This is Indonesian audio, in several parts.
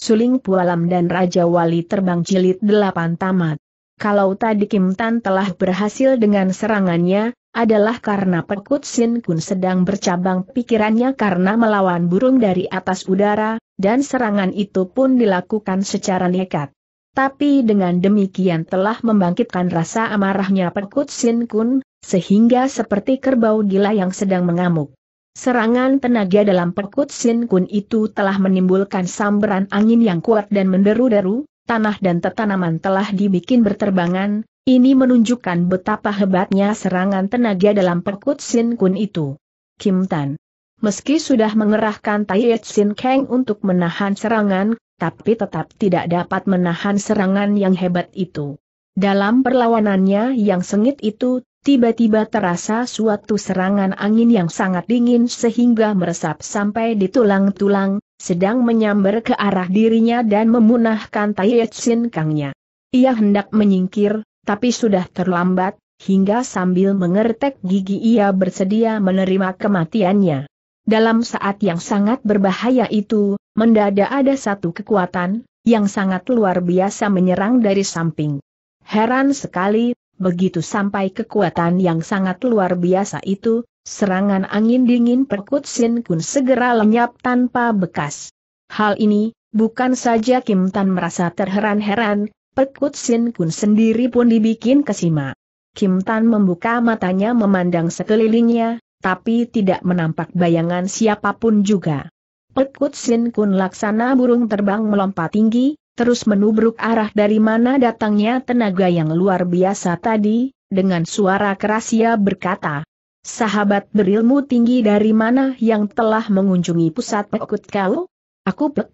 Suling Pualam dan Raja Wali Terbang Jilid delapan tamat. Kalau tadi Kim Tan telah berhasil dengan serangannya, adalah karena Pekut Sin Kun sedang bercabang pikirannya karena melawan burung dari atas udara, dan serangan itu pun dilakukan secara nekat. Tapi dengan demikian telah membangkitkan rasa amarahnya Pekut Sin Kun, sehingga seperti kerbau gila yang sedang mengamuk. Serangan tenaga dalam perkut Sin Kun itu telah menimbulkan sambaran angin yang kuat dan menderu-deru, tanah dan tanaman telah dibikin berterbangan, ini menunjukkan betapa hebatnya serangan tenaga dalam perkut Sin Kun itu. Kim Tan Meski sudah mengerahkan Tai Sin Kang untuk menahan serangan, tapi tetap tidak dapat menahan serangan yang hebat itu. Dalam perlawanannya yang sengit itu, Tiba-tiba terasa suatu serangan angin yang sangat dingin sehingga meresap sampai di tulang-tulang, sedang menyambar ke arah dirinya dan memunahkan Tai Kangnya. Ia hendak menyingkir, tapi sudah terlambat, hingga sambil mengertek gigi ia bersedia menerima kematiannya. Dalam saat yang sangat berbahaya itu, mendadak ada satu kekuatan, yang sangat luar biasa menyerang dari samping. Heran sekali, begitu sampai kekuatan yang sangat luar biasa itu, serangan angin dingin perkut Sin Kun segera lenyap tanpa bekas. Hal ini, bukan saja Kim Tan merasa terheran-heran, perkut Sin Kun sendiri pun dibikin kesima. Kim Tan membuka matanya memandang sekelilingnya, tapi tidak menampak bayangan siapapun juga. Pekut Sin Kun laksana burung terbang melompat tinggi, terus menubruk arah dari mana datangnya tenaga yang luar biasa tadi, dengan suara keras ia berkata. Sahabat berilmu tinggi dari mana yang telah mengunjungi pusat pekut kau? Aku Pek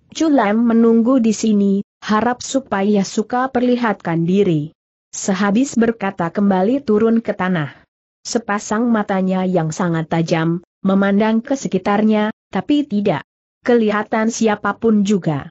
menunggu di sini, harap supaya suka perlihatkan diri. Sehabis berkata kembali turun ke tanah. Sepasang matanya yang sangat tajam, memandang ke sekitarnya, tapi tidak kelihatan siapapun juga.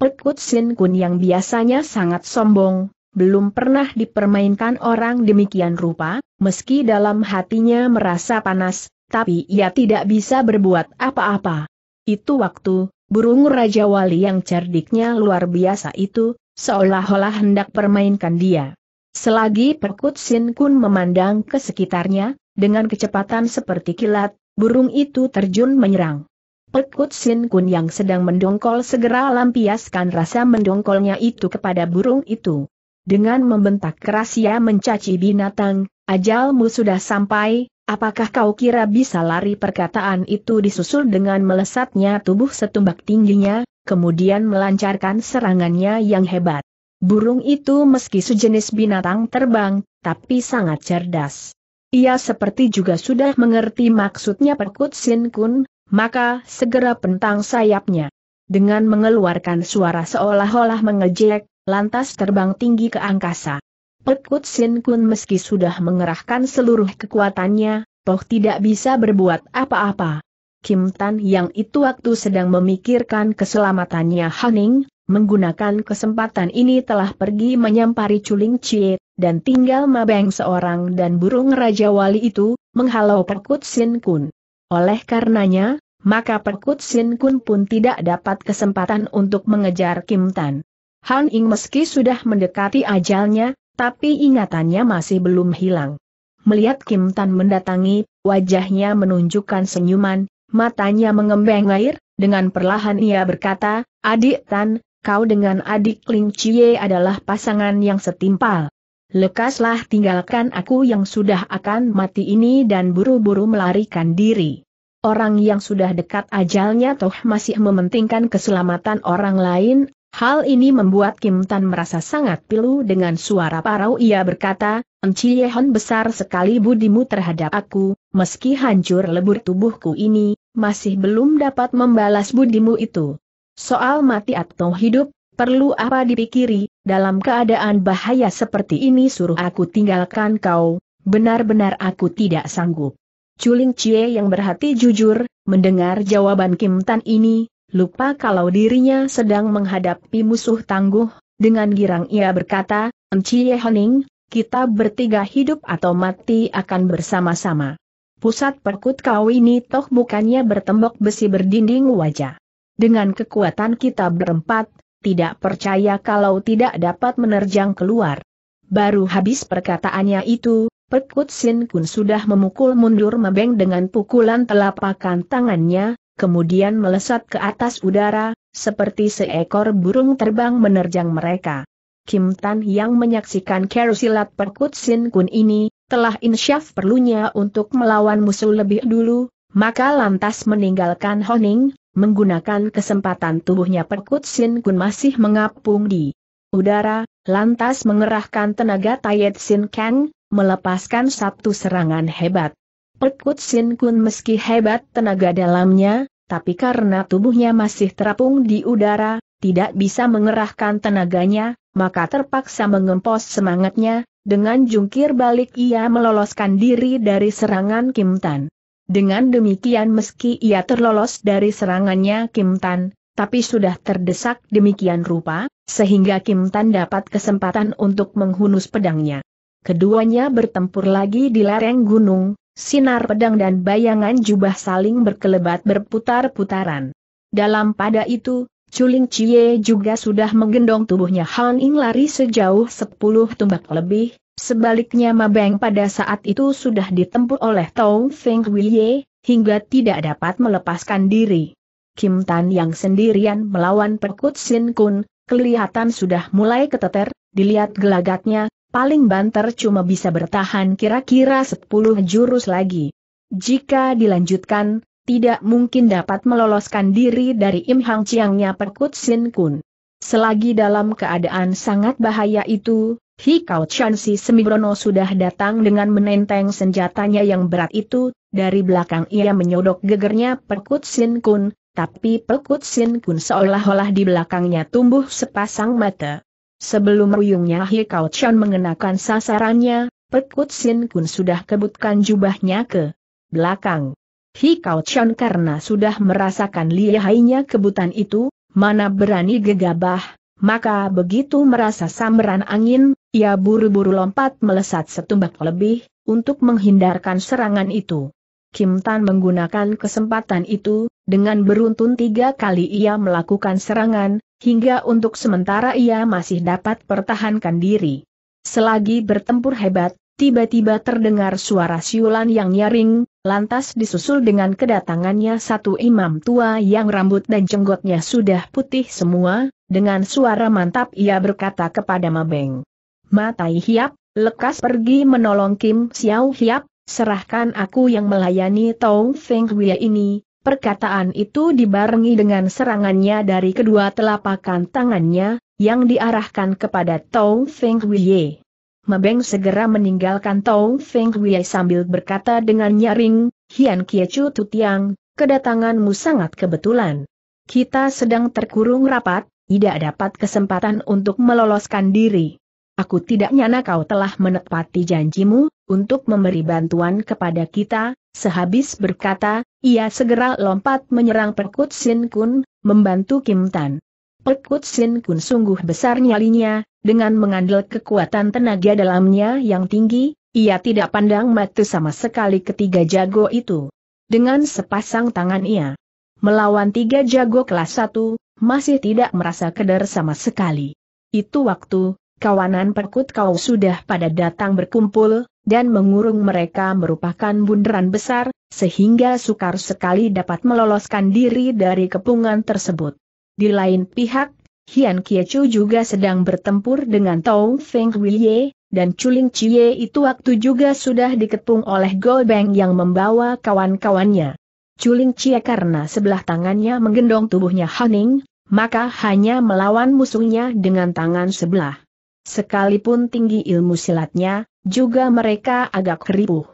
Perkut Sin Kun yang biasanya sangat sombong, belum pernah dipermainkan orang demikian rupa, meski dalam hatinya merasa panas, tapi ia tidak bisa berbuat apa-apa. Itu waktu, burung Raja Wali yang cerdiknya luar biasa itu, seolah-olah hendak permainkan dia. Selagi Perkut Sin Kun memandang ke sekitarnya, dengan kecepatan seperti kilat, burung itu terjun menyerang. Pekut Sin Kun yang sedang mendongkol segera lampiaskan rasa mendongkolnya itu kepada burung itu. Dengan membentak keras ia mencaci binatang, ajalmu sudah sampai, apakah kau kira bisa lari perkataan itu disusul dengan melesatnya tubuh setumbak tingginya, kemudian melancarkan serangannya yang hebat. Burung itu meski sejenis binatang terbang, tapi sangat cerdas. Ia seperti juga sudah mengerti maksudnya Pekut Sin Kun, maka segera pentang sayapnya. Dengan mengeluarkan suara seolah-olah mengejek, lantas terbang tinggi ke angkasa. Pekut Sin Kun meski sudah mengerahkan seluruh kekuatannya, toh tidak bisa berbuat apa-apa. Kim Tan yang itu waktu sedang memikirkan keselamatannya Haning, menggunakan kesempatan ini telah pergi menyampari Culing Cie, dan tinggal Mabeng seorang dan burung Raja Wali itu, menghalau Pekut Sin Kun. Oleh karenanya, maka Perkut Sin Kun pun tidak dapat kesempatan untuk mengejar Kim Tan. Han Ing meski sudah mendekati ajalnya, tapi ingatannya masih belum hilang. Melihat Kim Tan mendatangi, wajahnya menunjukkan senyuman, matanya mengembang air, dengan perlahan ia berkata, Adik Tan, kau dengan adik Ling Chie adalah pasangan yang setimpal lekaslah tinggalkan aku yang sudah akan mati ini dan buru-buru melarikan diri. Orang yang sudah dekat ajalnya toh masih mementingkan keselamatan orang lain, hal ini membuat Kim Tan merasa sangat pilu dengan suara parau ia berkata, Enci Yehon besar sekali budimu terhadap aku, meski hancur lebur tubuhku ini, masih belum dapat membalas budimu itu. Soal mati atau hidup, perlu apa dipikiri, dalam keadaan bahaya seperti ini suruh aku tinggalkan kau, benar-benar aku tidak sanggup. Culing Cie yang berhati jujur, mendengar jawaban Kim Tan ini, lupa kalau dirinya sedang menghadapi musuh tangguh, dengan girang ia berkata, Cie Honing, kita bertiga hidup atau mati akan bersama-sama. Pusat perkut kau ini toh bukannya bertembok besi berdinding wajah. Dengan kekuatan kita berempat, tidak percaya kalau tidak dapat menerjang keluar. Baru habis perkataannya itu, Pekut Sin Kun sudah memukul mundur Mebeng dengan pukulan telapakan tangannya, kemudian melesat ke atas udara, seperti seekor burung terbang menerjang mereka. Kim Tan yang menyaksikan kerusilat Perkut Sin Kun ini, telah insyaf perlunya untuk melawan musuh lebih dulu, maka lantas meninggalkan Honing, Menggunakan kesempatan tubuhnya Perkut Sin Kun masih mengapung di udara, lantas mengerahkan tenaga Tayet Sin Kang, melepaskan satu serangan hebat. Perkut Sin Kun meski hebat tenaga dalamnya, tapi karena tubuhnya masih terapung di udara, tidak bisa mengerahkan tenaganya, maka terpaksa mengempos semangatnya, dengan jungkir balik ia meloloskan diri dari serangan Kim Tan. Dengan demikian meski ia terlolos dari serangannya Kim Tan, tapi sudah terdesak demikian rupa, sehingga Kim Tan dapat kesempatan untuk menghunus pedangnya. Keduanya bertempur lagi di lereng gunung, sinar pedang dan bayangan jubah saling berkelebat berputar-putaran. Dalam pada itu, Chuling Chie juga sudah menggendong tubuhnya Han Ing lari sejauh 10 tumbak lebih, Sebaliknya Mabeng pada saat itu sudah ditempuh oleh Tong Feng Huiye, hingga tidak dapat melepaskan diri. Kim Tan yang sendirian melawan Perkut Sin Kun, kelihatan sudah mulai keteter, dilihat gelagatnya, paling banter cuma bisa bertahan kira-kira 10 jurus lagi. Jika dilanjutkan, tidak mungkin dapat meloloskan diri dari Im Hang Chiangnya Perkut Sin Kun. Selagi dalam keadaan sangat bahaya itu, Hikau si Semibrono sudah datang dengan menenteng senjatanya yang berat itu, dari belakang ia menyodok gegernya Perkut Sin Kun, tapi Perkut Sin Kun seolah-olah di belakangnya tumbuh sepasang mata. Sebelum ruyungnya Hikau Chan mengenakan sasarannya, Perkut Sin Kun sudah kebutkan jubahnya ke belakang. Hikau Chan karena sudah merasakan lihainya kebutan itu, mana berani gegabah, maka begitu merasa sambaran angin, ia buru-buru lompat melesat setumbak lebih, untuk menghindarkan serangan itu. Kim Tan menggunakan kesempatan itu, dengan beruntun tiga kali ia melakukan serangan, hingga untuk sementara ia masih dapat pertahankan diri. Selagi bertempur hebat, tiba-tiba terdengar suara siulan yang nyaring, lantas disusul dengan kedatangannya satu imam tua yang rambut dan jenggotnya sudah putih semua, dengan suara mantap ia berkata kepada Mabeng. Matai Hiap, lekas pergi menolong Kim Xiao Hiap, serahkan aku yang melayani Tong Feng Wei ini. Perkataan itu dibarengi dengan serangannya dari kedua telapakan tangannya, yang diarahkan kepada Tong Feng Wei. Mabeng segera meninggalkan Tong Feng Wei sambil berkata dengan nyaring, Hian Kie Chu Tutiang, kedatanganmu sangat kebetulan. Kita sedang terkurung rapat, tidak dapat kesempatan untuk meloloskan diri. Aku tidak nyana kau telah menepati janjimu, untuk memberi bantuan kepada kita, sehabis berkata, ia segera lompat menyerang Perkut Sin Kun, membantu Kim Tan. Pekut Sin Kun sungguh besar nyalinya, dengan mengandel kekuatan tenaga dalamnya yang tinggi, ia tidak pandang mata sama sekali ketiga jago itu. Dengan sepasang tangan ia melawan tiga jago kelas satu, masih tidak merasa keder sama sekali. Itu waktu, kawanan perkut kau sudah pada datang berkumpul, dan mengurung mereka merupakan bundaran besar, sehingga sukar sekali dapat meloloskan diri dari kepungan tersebut. Di lain pihak, Hian Kiechu juga sedang bertempur dengan Tong Feng Huiye, dan Chuling Chie itu waktu juga sudah dikepung oleh Golbeng yang membawa kawan-kawannya. Chuling Chie karena sebelah tangannya menggendong tubuhnya Haning, maka hanya melawan musuhnya dengan tangan sebelah. Sekalipun tinggi ilmu silatnya, juga mereka agak keripuh.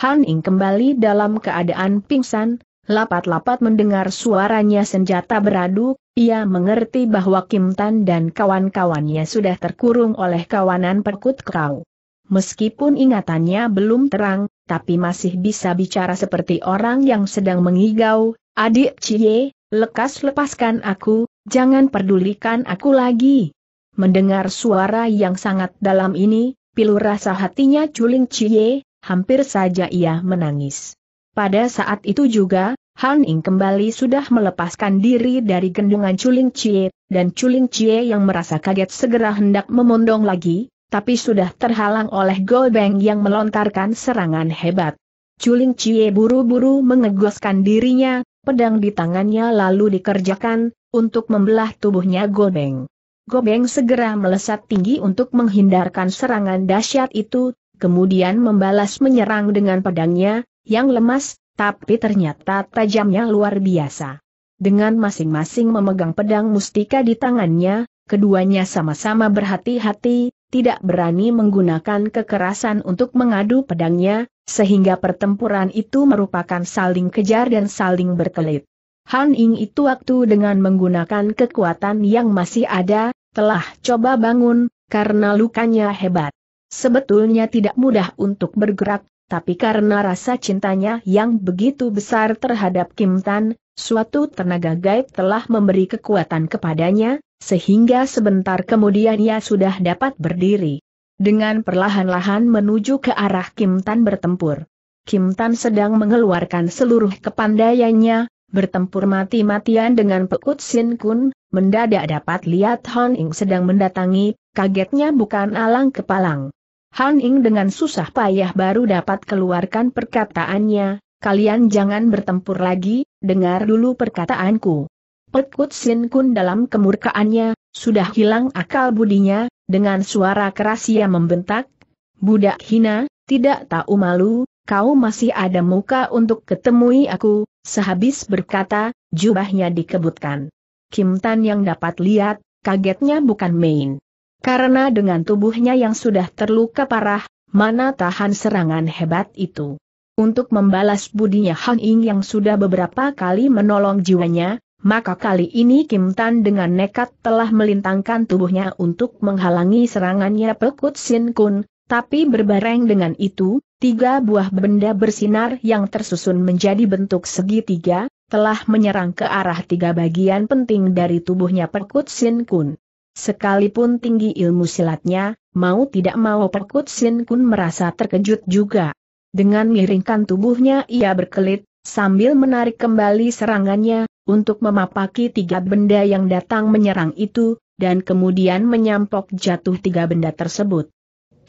Haning kembali dalam keadaan pingsan, Lapat-lapat mendengar suaranya senjata beradu, ia mengerti bahwa Kim Tan dan kawan-kawannya sudah terkurung oleh kawanan perkut kau. Meskipun ingatannya belum terang, tapi masih bisa bicara seperti orang yang sedang mengigau, adik Cie, lekas lepaskan aku, jangan pedulikan aku lagi. Mendengar suara yang sangat dalam ini, pilu rasa hatinya culing Cie, hampir saja ia menangis. Pada saat itu juga, Han Ing kembali sudah melepaskan diri dari gendungan Culing Cie, dan Culing Cie yang merasa kaget segera hendak memondong lagi, tapi sudah terhalang oleh Golbeng yang melontarkan serangan hebat. Culing Cie buru-buru mengegoskan dirinya, pedang di tangannya lalu dikerjakan, untuk membelah tubuhnya Golbeng. Gobeng segera melesat tinggi untuk menghindarkan serangan dahsyat itu, kemudian membalas menyerang dengan pedangnya, yang lemas, tapi ternyata tajamnya luar biasa. Dengan masing-masing memegang pedang mustika di tangannya, keduanya sama-sama berhati-hati, tidak berani menggunakan kekerasan untuk mengadu pedangnya, sehingga pertempuran itu merupakan saling kejar dan saling berkelit. Han Ying itu waktu dengan menggunakan kekuatan yang masih ada, telah coba bangun, karena lukanya hebat. Sebetulnya tidak mudah untuk bergerak, tapi karena rasa cintanya yang begitu besar terhadap Kim Tan, suatu tenaga gaib telah memberi kekuatan kepadanya, sehingga sebentar kemudian ia sudah dapat berdiri. Dengan perlahan-lahan menuju ke arah Kim Tan bertempur. Kim Tan sedang mengeluarkan seluruh kepandaiannya, bertempur mati-matian dengan Pekut Sin Kun, mendadak dapat lihat Hon Ying sedang mendatangi, kagetnya bukan alang kepalang. Han Ying dengan susah payah baru dapat keluarkan perkataannya, kalian jangan bertempur lagi, dengar dulu perkataanku. Pekut Sin Kun dalam kemurkaannya, sudah hilang akal budinya, dengan suara keras ia membentak, Budak hina, tidak tahu malu, kau masih ada muka untuk ketemui aku, sehabis berkata, jubahnya dikebutkan. Kim Tan yang dapat lihat, kagetnya bukan main. Karena dengan tubuhnya yang sudah terluka parah, mana tahan serangan hebat itu. Untuk membalas budinya Han Ying yang sudah beberapa kali menolong jiwanya, maka kali ini Kim Tan dengan nekat telah melintangkan tubuhnya untuk menghalangi serangannya Pekut Sin Kun, tapi berbareng dengan itu, tiga buah benda bersinar yang tersusun menjadi bentuk segitiga, telah menyerang ke arah tiga bagian penting dari tubuhnya Pekut Sin Kun. Sekalipun tinggi ilmu silatnya, mau tidak mau Perkut Sin Kun merasa terkejut juga. Dengan miringkan tubuhnya ia berkelit, sambil menarik kembali serangannya, untuk memapaki tiga benda yang datang menyerang itu, dan kemudian menyampok jatuh tiga benda tersebut.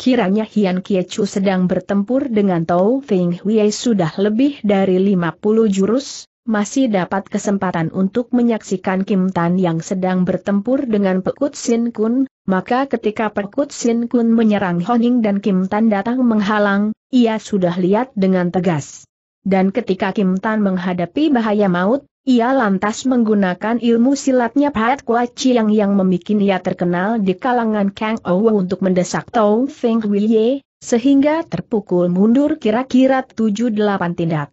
Kiranya Hian Kiechu sedang bertempur dengan Tao Feng Hui sudah lebih dari 50 jurus, masih dapat kesempatan untuk menyaksikan Kim Tan yang sedang bertempur dengan Pekut Sin Kun, maka ketika Pekut Sin Kun menyerang Honing dan Kim Tan datang menghalang, ia sudah lihat dengan tegas. Dan ketika Kim Tan menghadapi bahaya maut, ia lantas menggunakan ilmu silatnya Pat Kua Chiang yang membuat ia terkenal di kalangan Kang Ou untuk mendesak Tong Feng Huiye, sehingga terpukul mundur kira-kira 7-8 tindak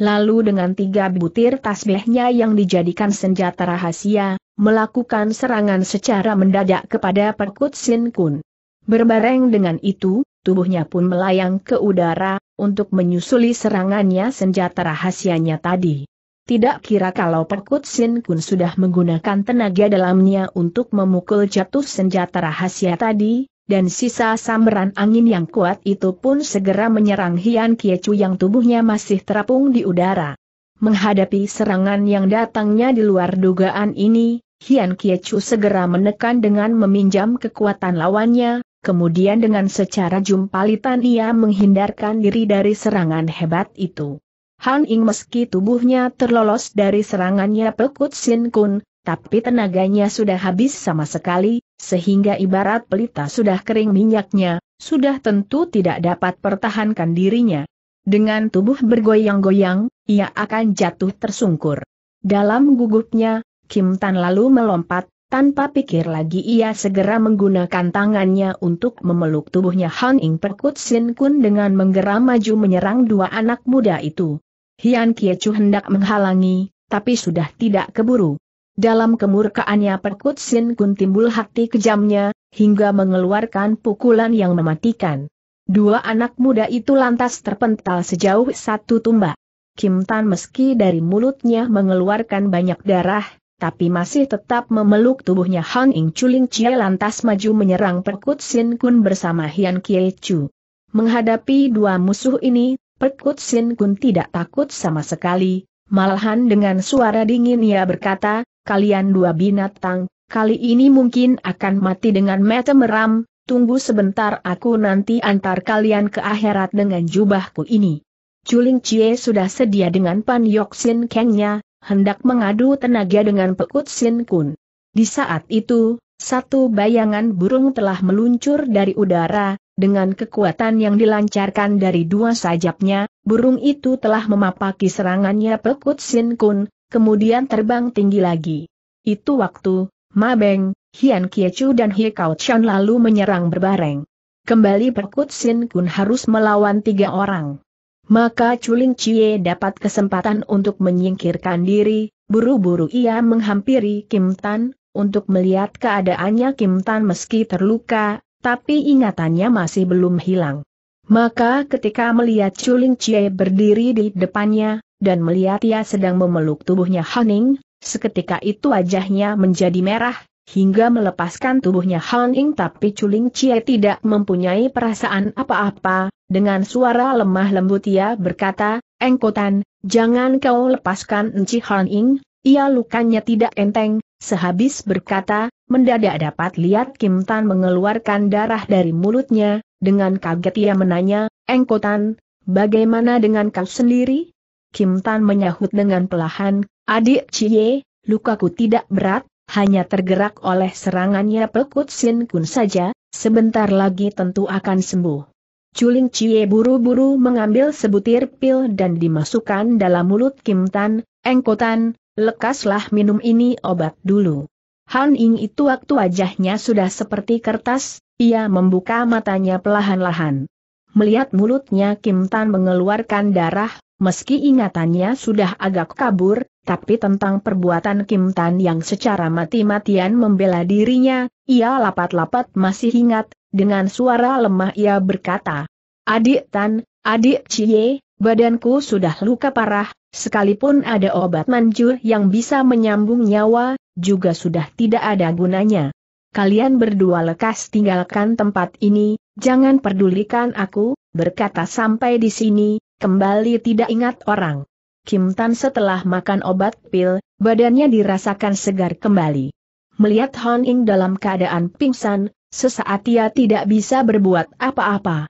lalu dengan tiga butir tasbihnya yang dijadikan senjata rahasia, melakukan serangan secara mendadak kepada Perkut Sin Kun. Berbareng dengan itu, tubuhnya pun melayang ke udara, untuk menyusuli serangannya senjata rahasianya tadi. Tidak kira kalau Perkut Sin Kun sudah menggunakan tenaga dalamnya untuk memukul jatuh senjata rahasia tadi, dan sisa sambaran angin yang kuat itu pun segera menyerang Hian Kiechu yang tubuhnya masih terapung di udara. Menghadapi serangan yang datangnya di luar dugaan ini, Hian Kiechu segera menekan dengan meminjam kekuatan lawannya, kemudian dengan secara jumpalitan ia menghindarkan diri dari serangan hebat itu. Han Ing meski tubuhnya terlolos dari serangannya Pekut Sin Kun, tapi tenaganya sudah habis sama sekali, sehingga ibarat pelita sudah kering minyaknya, sudah tentu tidak dapat pertahankan dirinya. Dengan tubuh bergoyang-goyang, ia akan jatuh tersungkur. Dalam gugupnya, Kim Tan lalu melompat, tanpa pikir lagi ia segera menggunakan tangannya untuk memeluk tubuhnya Han Ing Perkut Sin Kun dengan menggeram maju menyerang dua anak muda itu. Hian Kiecu hendak menghalangi, tapi sudah tidak keburu. Dalam kemurkaannya Perkut Sin Kun timbul hati kejamnya, hingga mengeluarkan pukulan yang mematikan. Dua anak muda itu lantas terpental sejauh satu tumbak. Kim Tan meski dari mulutnya mengeluarkan banyak darah, tapi masih tetap memeluk tubuhnya Han Ing Chuling Chie lantas maju menyerang Perkut Sin Kun bersama Hian Kie Chu. Menghadapi dua musuh ini, Perkut Sin Kun tidak takut sama sekali, malahan dengan suara dingin ia berkata, kalian dua binatang, kali ini mungkin akan mati dengan mata meram, tunggu sebentar aku nanti antar kalian ke akhirat dengan jubahku ini. Culing Cie sudah sedia dengan Pan Yok Sin Kengnya, hendak mengadu tenaga dengan Pekut Sin Kun. Di saat itu, satu bayangan burung telah meluncur dari udara, dengan kekuatan yang dilancarkan dari dua sajapnya, burung itu telah memapaki serangannya Pekut Sin Kun, kemudian terbang tinggi lagi. Itu waktu, Ma Beng, Hian Kiechu dan Hie Kao Chan lalu menyerang berbareng. Kembali Perkut Sin Kun harus melawan tiga orang. Maka Chuling Chie dapat kesempatan untuk menyingkirkan diri, buru-buru ia menghampiri Kim Tan, untuk melihat keadaannya Kim Tan meski terluka, tapi ingatannya masih belum hilang. Maka ketika melihat Chuling Chie berdiri di depannya, dan melihat ia sedang memeluk tubuhnya Haning, seketika itu wajahnya menjadi merah, hingga melepaskan tubuhnya Haning tapi Culing Chie tidak mempunyai perasaan apa-apa, dengan suara lemah lembut ia berkata, Engkotan, jangan kau lepaskan Enci Haning, ia lukanya tidak enteng, sehabis berkata, mendadak dapat lihat Kim Tan mengeluarkan darah dari mulutnya, dengan kaget ia menanya, Engkotan, bagaimana dengan kau sendiri? Kim Tan menyahut dengan pelahan, adik Cie, lukaku tidak berat, hanya tergerak oleh serangannya Pekut Sin Kun saja, sebentar lagi tentu akan sembuh. Culing Cie buru-buru mengambil sebutir pil dan dimasukkan dalam mulut Kim Tan, Engkotan, lekaslah minum ini obat dulu. Han Ying itu waktu wajahnya sudah seperti kertas, ia membuka matanya pelahan-lahan. Melihat mulutnya Kim Tan mengeluarkan darah, Meski ingatannya sudah agak kabur, tapi tentang perbuatan Kim Tan yang secara mati-matian membela dirinya, ia lapat-lapat masih ingat, dengan suara lemah ia berkata, Adik Tan, adik Cie, badanku sudah luka parah, sekalipun ada obat manjur yang bisa menyambung nyawa, juga sudah tidak ada gunanya. Kalian berdua lekas tinggalkan tempat ini, jangan pedulikan aku, berkata sampai di sini, Kembali tidak ingat orang. Kim Tan setelah makan obat pil, badannya dirasakan segar kembali. Melihat Hon Ing dalam keadaan pingsan, sesaat ia tidak bisa berbuat apa-apa.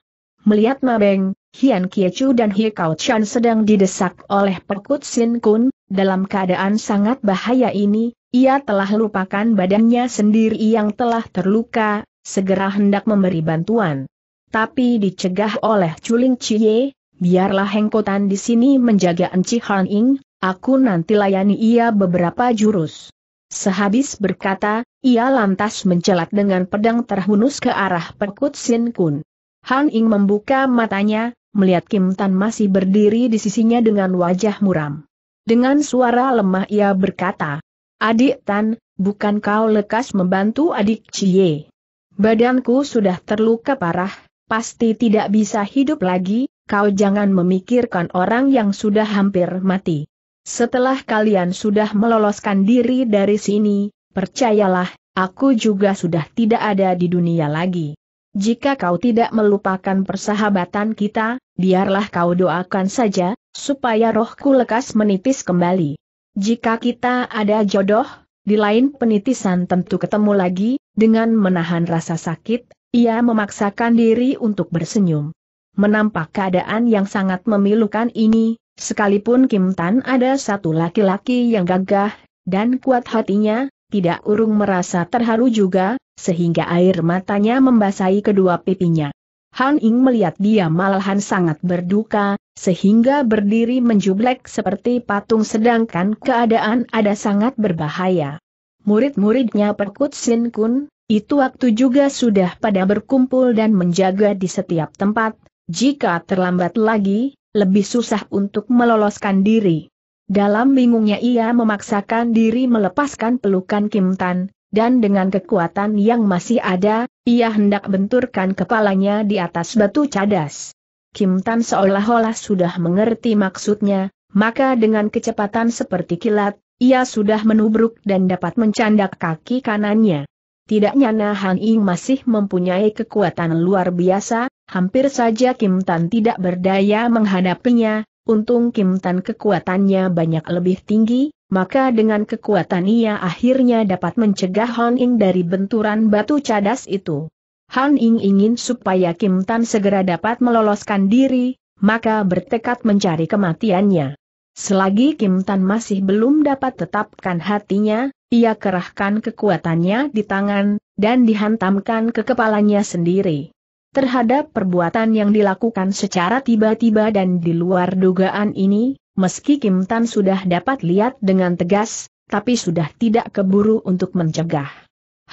Melihat Ma Beng, Hian Kiechu dan Hie Kao Chan sedang didesak oleh Perkut Sin Kun, dalam keadaan sangat bahaya ini, ia telah lupakan badannya sendiri yang telah terluka, segera hendak memberi bantuan. Tapi dicegah oleh Chuling Chie, biarlah Hengkotan di sini menjaga Enci Han Ing, aku nanti layani ia beberapa jurus. Sehabis berkata, ia lantas mencelat dengan pedang terhunus ke arah Pekut Sin Kun. Han Ing membuka matanya, melihat Kim Tan masih berdiri di sisinya dengan wajah muram. Dengan suara lemah ia berkata, Adik Tan, bukan kau lekas membantu adik Cie. Badanku sudah terluka parah, pasti tidak bisa hidup lagi, Kau jangan memikirkan orang yang sudah hampir mati. Setelah kalian sudah meloloskan diri dari sini, percayalah, aku juga sudah tidak ada di dunia lagi. Jika kau tidak melupakan persahabatan kita, biarlah kau doakan saja, supaya rohku lekas menipis kembali. Jika kita ada jodoh, di lain penitisan tentu ketemu lagi, dengan menahan rasa sakit, ia memaksakan diri untuk bersenyum. Menampak keadaan yang sangat memilukan ini, sekalipun Kim Tan ada satu laki-laki yang gagah dan kuat hatinya, tidak urung merasa terharu juga, sehingga air matanya membasahi kedua pipinya. Han Ying melihat dia malahan sangat berduka, sehingga berdiri menjublek seperti patung sedangkan keadaan ada sangat berbahaya. Murid-muridnya Perkut Sin Kun, itu waktu juga sudah pada berkumpul dan menjaga di setiap tempat, jika terlambat lagi, lebih susah untuk meloloskan diri. Dalam bingungnya ia memaksakan diri melepaskan pelukan Kim Tan, dan dengan kekuatan yang masih ada, ia hendak benturkan kepalanya di atas batu cadas. Kim Tan seolah-olah sudah mengerti maksudnya, maka dengan kecepatan seperti kilat, ia sudah menubruk dan dapat mencandak kaki kanannya. Tidaknya nyana Han Ying masih mempunyai kekuatan luar biasa, Hampir saja Kim Tan tidak berdaya menghadapinya, untung Kim Tan kekuatannya banyak lebih tinggi, maka dengan kekuatan ia akhirnya dapat mencegah Han Ing dari benturan batu cadas itu. Han Ing ingin supaya Kim Tan segera dapat meloloskan diri, maka bertekad mencari kematiannya. Selagi Kim Tan masih belum dapat tetapkan hatinya, ia kerahkan kekuatannya di tangan, dan dihantamkan ke kepalanya sendiri. Terhadap perbuatan yang dilakukan secara tiba-tiba dan di luar dugaan ini, meski Kim Tan sudah dapat lihat dengan tegas, tapi sudah tidak keburu untuk mencegah.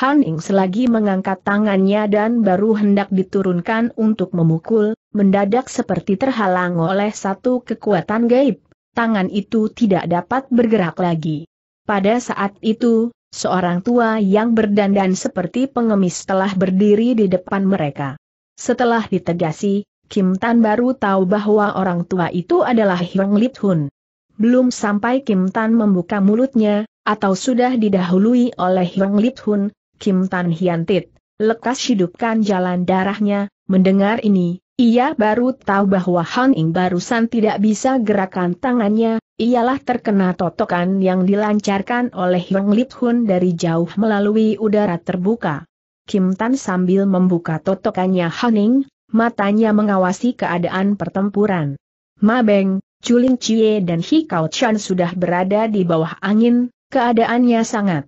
Han Ying selagi mengangkat tangannya dan baru hendak diturunkan untuk memukul, mendadak seperti terhalang oleh satu kekuatan gaib. Tangan itu tidak dapat bergerak lagi. Pada saat itu, seorang tua yang berdandan seperti pengemis telah berdiri di depan mereka. Setelah ditegasi, Kim Tan baru tahu bahwa orang tua itu adalah Hyung Lip Hun. Belum sampai Kim Tan membuka mulutnya, atau sudah didahului oleh Hyung Lip Hun, Kim Tan hiantit, lekas hidupkan jalan darahnya, mendengar ini, ia baru tahu bahwa Han Ing barusan tidak bisa gerakan tangannya, ialah terkena totokan yang dilancarkan oleh Hyung Lip Hun dari jauh melalui udara terbuka. Kim Tan sambil membuka totokannya Haning, matanya mengawasi keadaan pertempuran. Ma Beng, Chuling Chie dan Hikau Chan sudah berada di bawah angin, keadaannya sangat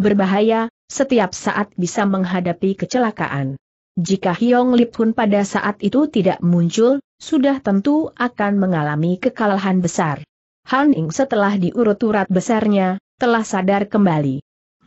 berbahaya, setiap saat bisa menghadapi kecelakaan. Jika Hiong Lip Hun pada saat itu tidak muncul, sudah tentu akan mengalami kekalahan besar. Haning setelah diurut-urat besarnya, telah sadar kembali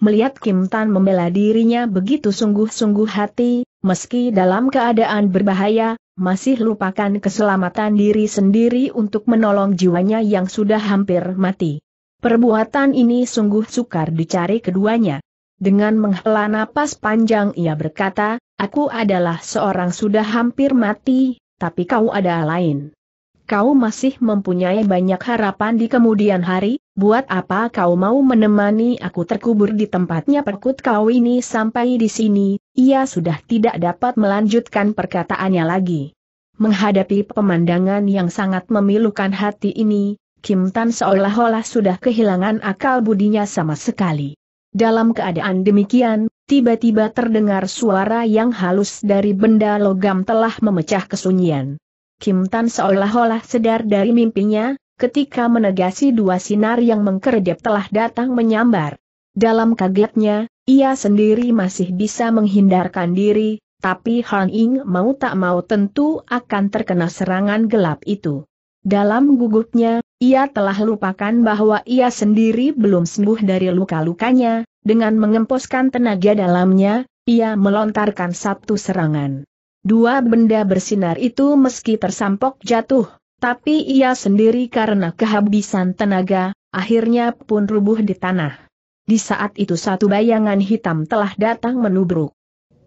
melihat Kim Tan membela dirinya begitu sungguh-sungguh hati, meski dalam keadaan berbahaya, masih lupakan keselamatan diri sendiri untuk menolong jiwanya yang sudah hampir mati. Perbuatan ini sungguh sukar dicari keduanya. Dengan menghela napas panjang ia berkata, aku adalah seorang sudah hampir mati, tapi kau ada lain. Kau masih mempunyai banyak harapan di kemudian hari, Buat apa kau mau menemani aku terkubur di tempatnya perkut kau ini sampai di sini, ia sudah tidak dapat melanjutkan perkataannya lagi. Menghadapi pemandangan yang sangat memilukan hati ini, Kim Tan seolah-olah sudah kehilangan akal budinya sama sekali. Dalam keadaan demikian, tiba-tiba terdengar suara yang halus dari benda logam telah memecah kesunyian. Kim Tan seolah-olah sedar dari mimpinya, ketika menegasi dua sinar yang mengkeredap telah datang menyambar. Dalam kagetnya, ia sendiri masih bisa menghindarkan diri, tapi Han Ying mau tak mau tentu akan terkena serangan gelap itu. Dalam gugupnya, ia telah lupakan bahwa ia sendiri belum sembuh dari luka-lukanya, dengan mengemposkan tenaga dalamnya, ia melontarkan satu serangan. Dua benda bersinar itu meski tersampok jatuh, tapi ia sendiri karena kehabisan tenaga, akhirnya pun rubuh di tanah. Di saat itu satu bayangan hitam telah datang menubruk.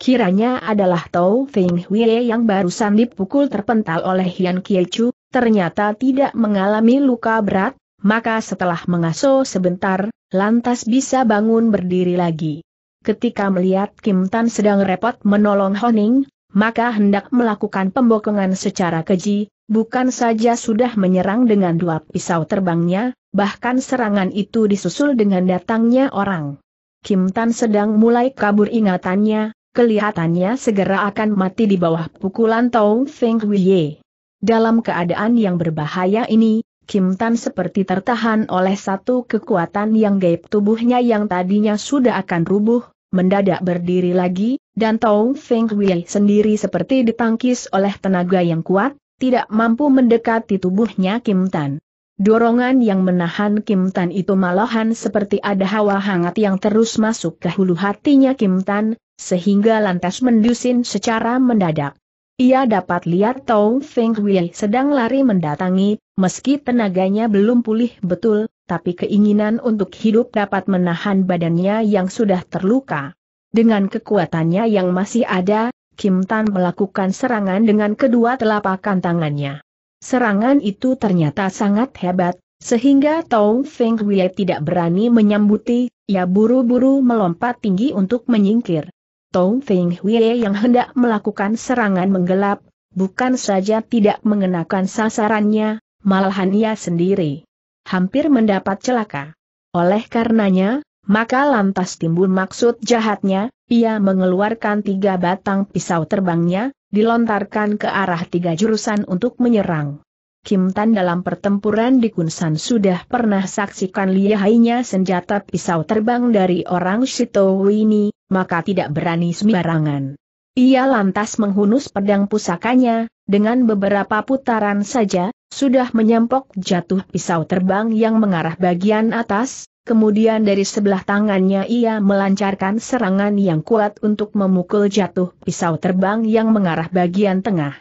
Kiranya adalah Tao Feng Hui yang barusan dipukul terpental oleh Hian Chu, ternyata tidak mengalami luka berat, maka setelah mengaso sebentar, lantas bisa bangun berdiri lagi. Ketika melihat Kim Tan sedang repot menolong Honing, maka hendak melakukan pembokongan secara keji, bukan saja sudah menyerang dengan dua pisau terbangnya, bahkan serangan itu disusul dengan datangnya orang. Kim Tan sedang mulai kabur ingatannya, kelihatannya segera akan mati di bawah pukulan Tong Feng Huiye. Dalam keadaan yang berbahaya ini, Kim Tan seperti tertahan oleh satu kekuatan yang gaib tubuhnya yang tadinya sudah akan rubuh, mendadak berdiri lagi, dan Tong Feng Hui sendiri seperti ditangkis oleh tenaga yang kuat, tidak mampu mendekati tubuhnya Kim Tan. Dorongan yang menahan Kim Tan itu malahan seperti ada hawa hangat yang terus masuk ke hulu hatinya Kim Tan, sehingga lantas mendusin secara mendadak. Ia dapat lihat Tong Feng Hui sedang lari mendatangi, meski tenaganya belum pulih betul, tapi keinginan untuk hidup dapat menahan badannya yang sudah terluka. Dengan kekuatannya yang masih ada, Kim Tan melakukan serangan dengan kedua telapak tangannya. Serangan itu ternyata sangat hebat, sehingga Tong Feng Wei tidak berani menyambuti, ia buru-buru melompat tinggi untuk menyingkir. Tong Feng Wei yang hendak melakukan serangan menggelap, bukan saja tidak mengenakan sasarannya, malahan ia sendiri hampir mendapat celaka. Oleh karenanya, maka lantas timbul maksud jahatnya, ia mengeluarkan tiga batang pisau terbangnya, dilontarkan ke arah tiga jurusan untuk menyerang. Kim Tan dalam pertempuran di Kunsan sudah pernah saksikan lihainya senjata pisau terbang dari orang ini, maka tidak berani sembarangan. Ia lantas menghunus pedang pusakanya, dengan beberapa putaran saja, sudah menyampok jatuh pisau terbang yang mengarah bagian atas, kemudian dari sebelah tangannya ia melancarkan serangan yang kuat untuk memukul jatuh pisau terbang yang mengarah bagian tengah.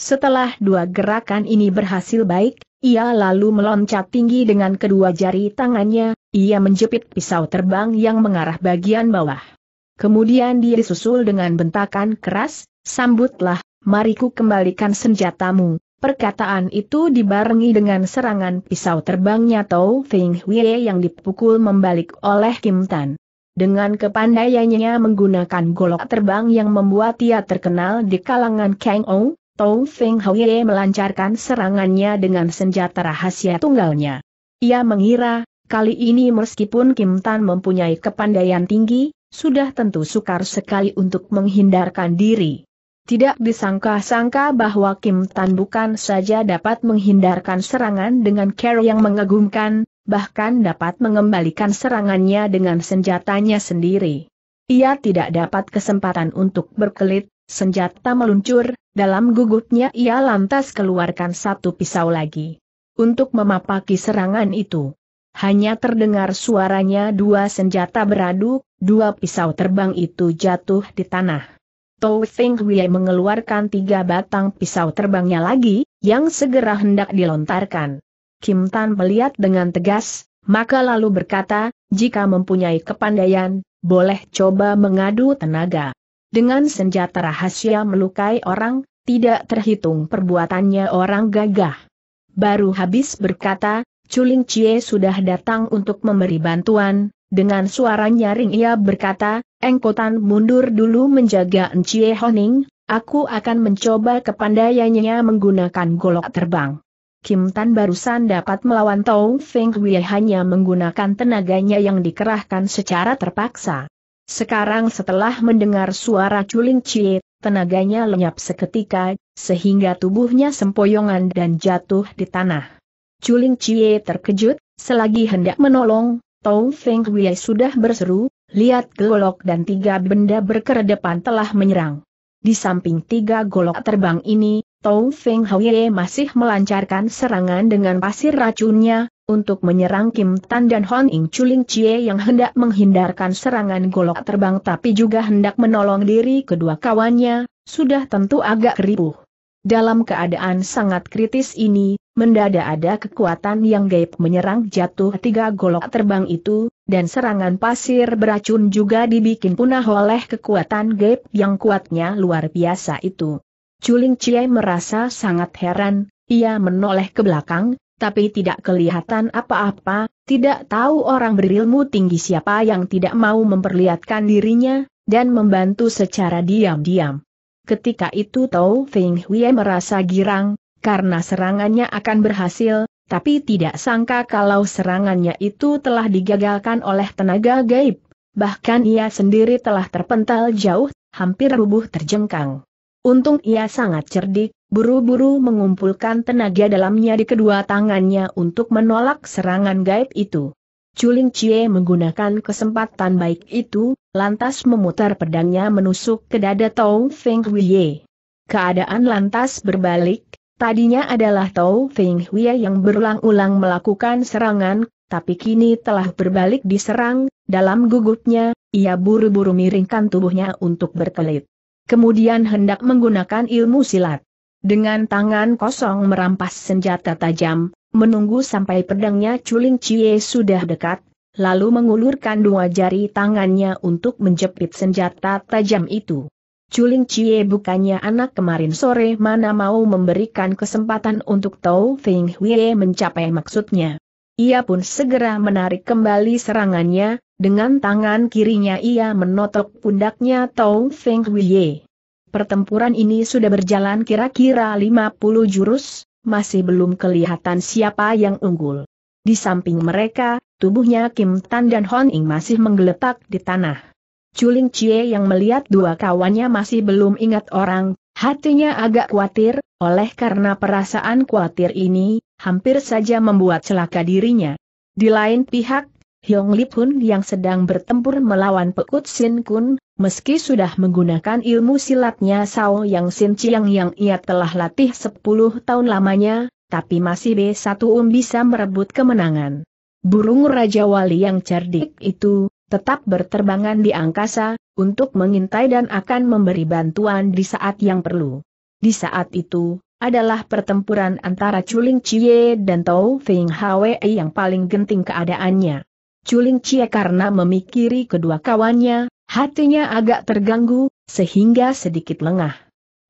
Setelah dua gerakan ini berhasil baik, ia lalu meloncat tinggi dengan kedua jari tangannya, ia menjepit pisau terbang yang mengarah bagian bawah. Kemudian dia disusul dengan bentakan keras, sambutlah, mariku kembalikan senjatamu, Perkataan itu dibarengi dengan serangan pisau terbangnya Tao Feng Hwie yang dipukul membalik oleh Kim Tan. Dengan kepandaiannya menggunakan golok terbang yang membuat ia terkenal di kalangan Kang Ou, Tao Feng Hwie melancarkan serangannya dengan senjata rahasia tunggalnya. Ia mengira, kali ini meskipun Kim Tan mempunyai kepandaian tinggi, sudah tentu sukar sekali untuk menghindarkan diri. Tidak disangka-sangka bahwa Kim Tan bukan saja dapat menghindarkan serangan dengan cara yang mengagumkan, bahkan dapat mengembalikan serangannya dengan senjatanya sendiri. Ia tidak dapat kesempatan untuk berkelit, senjata meluncur, dalam gugupnya ia lantas keluarkan satu pisau lagi. Untuk memapaki serangan itu, hanya terdengar suaranya dua senjata beradu, dua pisau terbang itu jatuh di tanah. Tou Feng Hui mengeluarkan tiga batang pisau terbangnya lagi, yang segera hendak dilontarkan. Kim Tan melihat dengan tegas, maka lalu berkata, jika mempunyai kepandaian, boleh coba mengadu tenaga. Dengan senjata rahasia melukai orang, tidak terhitung perbuatannya orang gagah. Baru habis berkata, Culing Cie sudah datang untuk memberi bantuan, dengan suara nyaring ia berkata, Engkotan mundur dulu menjaga Encie Honing, aku akan mencoba kepandaiannya menggunakan golok terbang. Kim Tan barusan dapat melawan Tong Feng Hui hanya menggunakan tenaganya yang dikerahkan secara terpaksa. Sekarang setelah mendengar suara Culing Cie, tenaganya lenyap seketika, sehingga tubuhnya sempoyongan dan jatuh di tanah. Culing Cie terkejut, selagi hendak menolong, Tau Feng Wei sudah berseru, lihat golok dan tiga benda berkeredepan telah menyerang. Di samping tiga golok terbang ini, Tau Feng Hwee masih melancarkan serangan dengan pasir racunnya, untuk menyerang Kim Tan dan Hon Ing Chuling Chie yang hendak menghindarkan serangan golok terbang tapi juga hendak menolong diri kedua kawannya, sudah tentu agak ribuh. Dalam keadaan sangat kritis ini, mendadak ada kekuatan yang gaib menyerang jatuh tiga golok terbang itu, dan serangan pasir beracun juga dibikin punah oleh kekuatan gaib yang kuatnya luar biasa itu. Culing Chie merasa sangat heran, ia menoleh ke belakang, tapi tidak kelihatan apa-apa, tidak tahu orang berilmu tinggi siapa yang tidak mau memperlihatkan dirinya, dan membantu secara diam-diam. Ketika itu Tau Feng Hui merasa girang, karena serangannya akan berhasil, tapi tidak sangka kalau serangannya itu telah digagalkan oleh tenaga gaib. Bahkan ia sendiri telah terpental jauh, hampir rubuh terjengkang. Untung ia sangat cerdik, buru-buru mengumpulkan tenaga dalamnya di kedua tangannya untuk menolak serangan gaib itu. Chuling Chie menggunakan kesempatan baik itu, lantas memutar pedangnya menusuk ke dada Tau Feng Huiye. Keadaan lantas berbalik, tadinya adalah Tau Feng Huiye yang berulang-ulang melakukan serangan, tapi kini telah berbalik diserang, dalam gugupnya, ia buru-buru miringkan tubuhnya untuk berkelit. Kemudian hendak menggunakan ilmu silat. Dengan tangan kosong merampas senjata tajam, menunggu sampai pedangnya Chuling Chie sudah dekat, lalu mengulurkan dua jari tangannya untuk menjepit senjata tajam itu. Chuling Chie bukannya anak kemarin sore mana mau memberikan kesempatan untuk Tao Feng Hwie mencapai maksudnya. Ia pun segera menarik kembali serangannya, dengan tangan kirinya ia menotok pundaknya Tao Feng Hwie. Pertempuran ini sudah berjalan kira-kira 50 jurus, masih belum kelihatan siapa yang unggul. Di samping mereka, tubuhnya Kim Tan dan Hon Ing masih menggeletak di tanah. Chuling Chie yang melihat dua kawannya masih belum ingat orang, hatinya agak khawatir, oleh karena perasaan khawatir ini, hampir saja membuat celaka dirinya. Di lain pihak, Hyong Lip Hun yang sedang bertempur melawan Pekut Sin Kun, Meski sudah menggunakan ilmu silatnya Sao Yang Sin Chiang yang ia telah latih 10 tahun lamanya, tapi masih B1 Um bisa merebut kemenangan. Burung Raja Wali yang cerdik itu, tetap berterbangan di angkasa, untuk mengintai dan akan memberi bantuan di saat yang perlu. Di saat itu, adalah pertempuran antara Chuling Chie dan Tau Feng Hwei yang paling genting keadaannya. Chuling Chie karena memikiri kedua kawannya, Hatinya agak terganggu, sehingga sedikit lengah.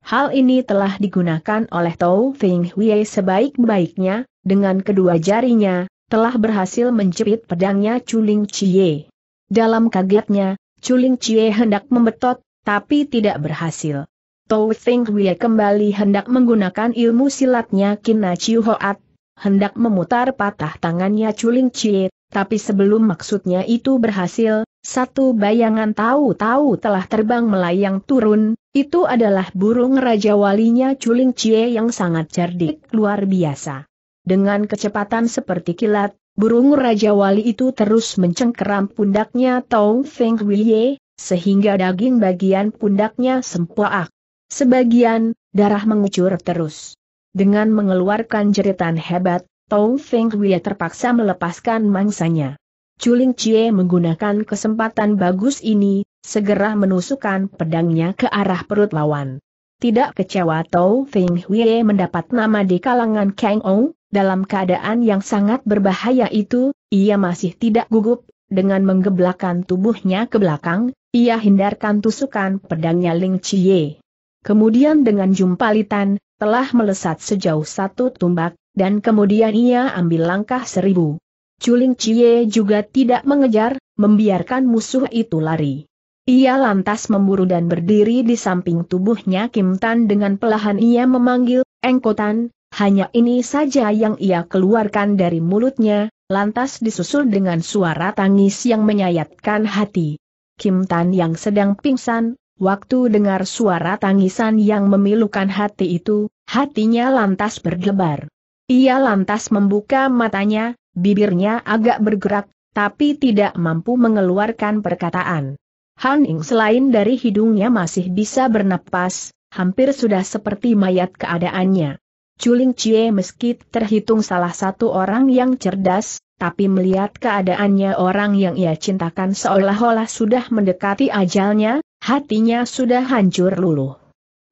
Hal ini telah digunakan oleh Tow Feng Hui sebaik-baiknya, dengan kedua jarinya, telah berhasil menjepit pedangnya Chuling Chie. Dalam kagetnya, Chuling Chie hendak membetot, tapi tidak berhasil. Tao Feng Hui kembali hendak menggunakan ilmu silatnya Kina Chiu Hoat, hendak memutar patah tangannya Chuling Chie, tapi sebelum maksudnya itu berhasil, satu bayangan tahu-tahu telah terbang melayang turun, itu adalah burung Raja Walinya Culing Cie yang sangat cerdik luar biasa. Dengan kecepatan seperti kilat, burung Raja Wali itu terus mencengkeram pundaknya Tong Feng Huiye, sehingga daging bagian pundaknya sempoak. Sebagian, darah mengucur terus. Dengan mengeluarkan jeritan hebat, Tong Feng Huiye terpaksa melepaskan mangsanya. Chuling Chie menggunakan kesempatan bagus ini, segera menusukkan pedangnya ke arah perut lawan. Tidak kecewa Tau Feng Hui mendapat nama di kalangan Kang Ong, dalam keadaan yang sangat berbahaya itu, ia masih tidak gugup, dengan menggeblakan tubuhnya ke belakang, ia hindarkan tusukan pedangnya Ling Chie. Kemudian dengan jumpalitan, telah melesat sejauh satu tumbak, dan kemudian ia ambil langkah seribu. Culing Cie juga tidak mengejar, membiarkan musuh itu lari. Ia lantas memburu dan berdiri di samping tubuhnya Kim Tan dengan pelahan ia memanggil, Engkotan, hanya ini saja yang ia keluarkan dari mulutnya, lantas disusul dengan suara tangis yang menyayatkan hati. Kim Tan yang sedang pingsan, waktu dengar suara tangisan yang memilukan hati itu, hatinya lantas berdebar. Ia lantas membuka matanya, bibirnya agak bergerak, tapi tidak mampu mengeluarkan perkataan. Han Ying selain dari hidungnya masih bisa bernapas, hampir sudah seperti mayat keadaannya. Chuling Chie meski terhitung salah satu orang yang cerdas, tapi melihat keadaannya orang yang ia cintakan seolah-olah sudah mendekati ajalnya, hatinya sudah hancur luluh.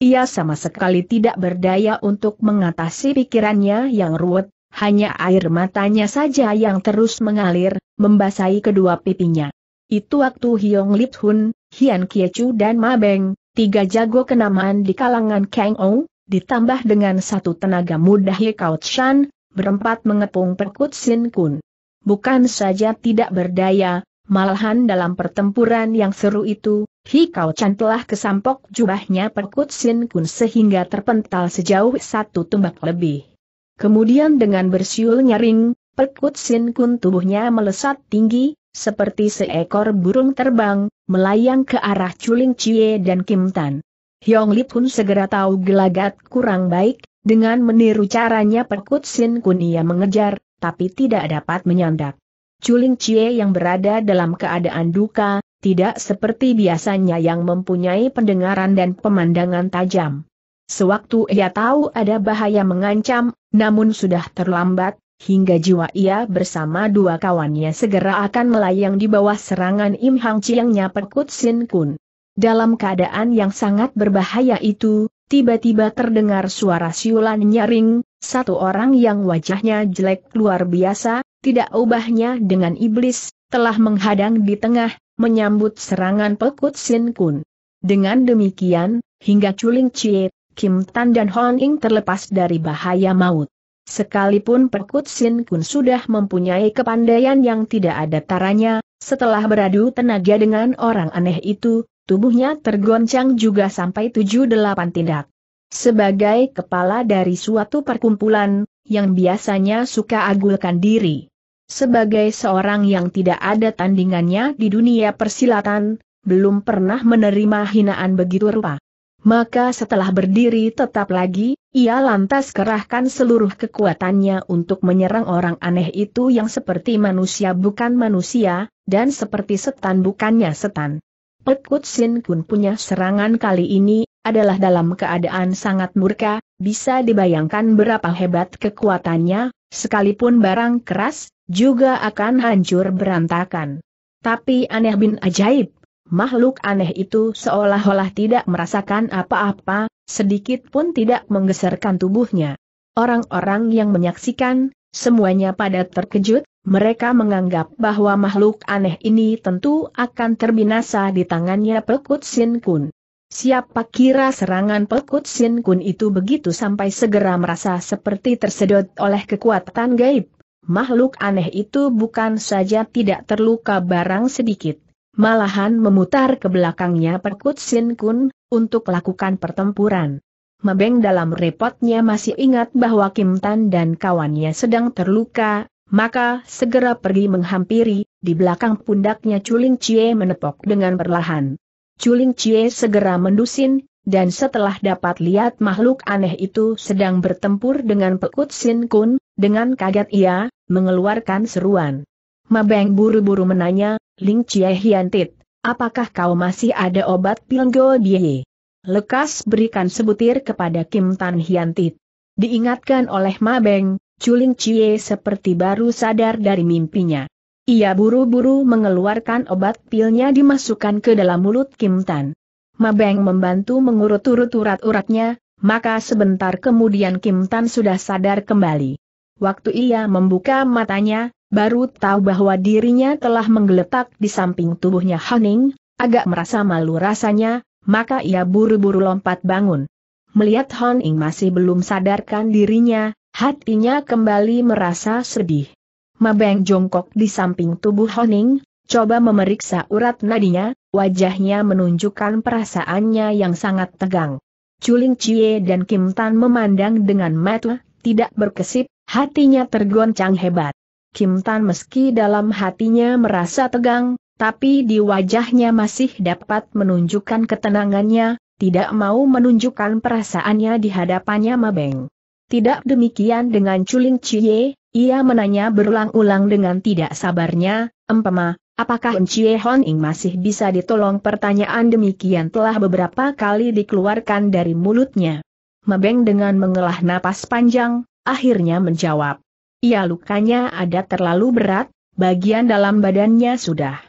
Ia sama sekali tidak berdaya untuk mengatasi pikirannya yang ruwet, hanya air matanya saja yang terus mengalir, membasahi kedua pipinya. Itu waktu Hyong Lip Hun, Hian Chu dan Ma Beng, tiga jago kenamaan di kalangan Kang Ong, ditambah dengan satu tenaga muda He Kao Shan, berempat mengepung Perkut Sin Kun. Bukan saja tidak berdaya, malahan dalam pertempuran yang seru itu, Hi Kao Chan telah kesampok jubahnya Perkut Sin Kun sehingga terpental sejauh satu tumbak lebih. Kemudian dengan bersiul nyaring, perkut sin kun tubuhnya melesat tinggi, seperti seekor burung terbang, melayang ke arah Chuling Chie dan Kim Tan. Hyong Lip pun segera tahu gelagat kurang baik, dengan meniru caranya perkut sin kun ia mengejar, tapi tidak dapat menyandak. Chuling Chie yang berada dalam keadaan duka, tidak seperti biasanya yang mempunyai pendengaran dan pemandangan tajam. Sewaktu ia tahu ada bahaya mengancam, namun sudah terlambat, hingga jiwa ia bersama dua kawannya segera akan melayang di bawah serangan Im Hang Chiangnya Perkut Sin Kun. Dalam keadaan yang sangat berbahaya itu, tiba-tiba terdengar suara siulan nyaring, satu orang yang wajahnya jelek luar biasa, tidak ubahnya dengan iblis, telah menghadang di tengah, menyambut serangan Pekut Sin Kun. Dengan demikian, hingga Culing Cie Kim Tan dan Hon Ing terlepas dari bahaya maut. Sekalipun Perkut Sin Kun sudah mempunyai kepandaian yang tidak ada taranya, setelah beradu tenaga dengan orang aneh itu, tubuhnya tergoncang juga sampai tujuh delapan tindak. Sebagai kepala dari suatu perkumpulan, yang biasanya suka agulkan diri. Sebagai seorang yang tidak ada tandingannya di dunia persilatan, belum pernah menerima hinaan begitu rupa. Maka setelah berdiri tetap lagi, ia lantas kerahkan seluruh kekuatannya untuk menyerang orang aneh itu yang seperti manusia bukan manusia, dan seperti setan bukannya setan. Pekut Sin Kun punya serangan kali ini, adalah dalam keadaan sangat murka, bisa dibayangkan berapa hebat kekuatannya, sekalipun barang keras, juga akan hancur berantakan. Tapi aneh bin ajaib, Makhluk aneh itu seolah-olah tidak merasakan apa-apa, sedikit pun tidak menggeserkan tubuhnya. Orang-orang yang menyaksikan, semuanya pada terkejut, mereka menganggap bahwa makhluk aneh ini tentu akan terbinasa di tangannya Pekut Sin Kun. Siapa kira serangan Pekut Sin Kun itu begitu sampai segera merasa seperti tersedot oleh kekuatan gaib. Makhluk aneh itu bukan saja tidak terluka barang sedikit malahan memutar ke belakangnya Perkut Sin Kun, untuk lakukan pertempuran. Mebeng dalam repotnya masih ingat bahwa Kim Tan dan kawannya sedang terluka, maka segera pergi menghampiri, di belakang pundaknya Chuling Cie menepok dengan perlahan. Chuling Cie segera mendusin, dan setelah dapat lihat makhluk aneh itu sedang bertempur dengan Pekut Sin Kun, dengan kaget ia, mengeluarkan seruan. Mabeng buru-buru menanya, Ling Chie Hiantit, apakah kau masih ada obat pil Go Die? Lekas berikan sebutir kepada Kim Tan Hiantit. Diingatkan oleh Ma Beng, Ling Chie seperti baru sadar dari mimpinya. Ia buru-buru mengeluarkan obat pilnya dimasukkan ke dalam mulut Kim Tan. Ma Beng membantu mengurut-urut urat-uratnya, maka sebentar kemudian Kim Tan sudah sadar kembali. Waktu ia membuka matanya, baru tahu bahwa dirinya telah menggeletak di samping tubuhnya Haning, agak merasa malu rasanya, maka ia buru-buru lompat bangun. Melihat Haning masih belum sadarkan dirinya, hatinya kembali merasa sedih. Mabeng jongkok di samping tubuh Haning, coba memeriksa urat nadinya, wajahnya menunjukkan perasaannya yang sangat tegang. Culing Cie dan Kim Tan memandang dengan mata, tidak berkesip, hatinya tergoncang hebat. Kim Tan meski dalam hatinya merasa tegang, tapi di wajahnya masih dapat menunjukkan ketenangannya, tidak mau menunjukkan perasaannya di hadapannya Mabeng. Tidak demikian dengan Chuling Chie, ia menanya berulang-ulang dengan tidak sabarnya, empema, apakah Chie Hon Ing masih bisa ditolong pertanyaan demikian telah beberapa kali dikeluarkan dari mulutnya. Mabeng dengan mengelah napas panjang, akhirnya menjawab. Ia lukanya ada terlalu berat, bagian dalam badannya sudah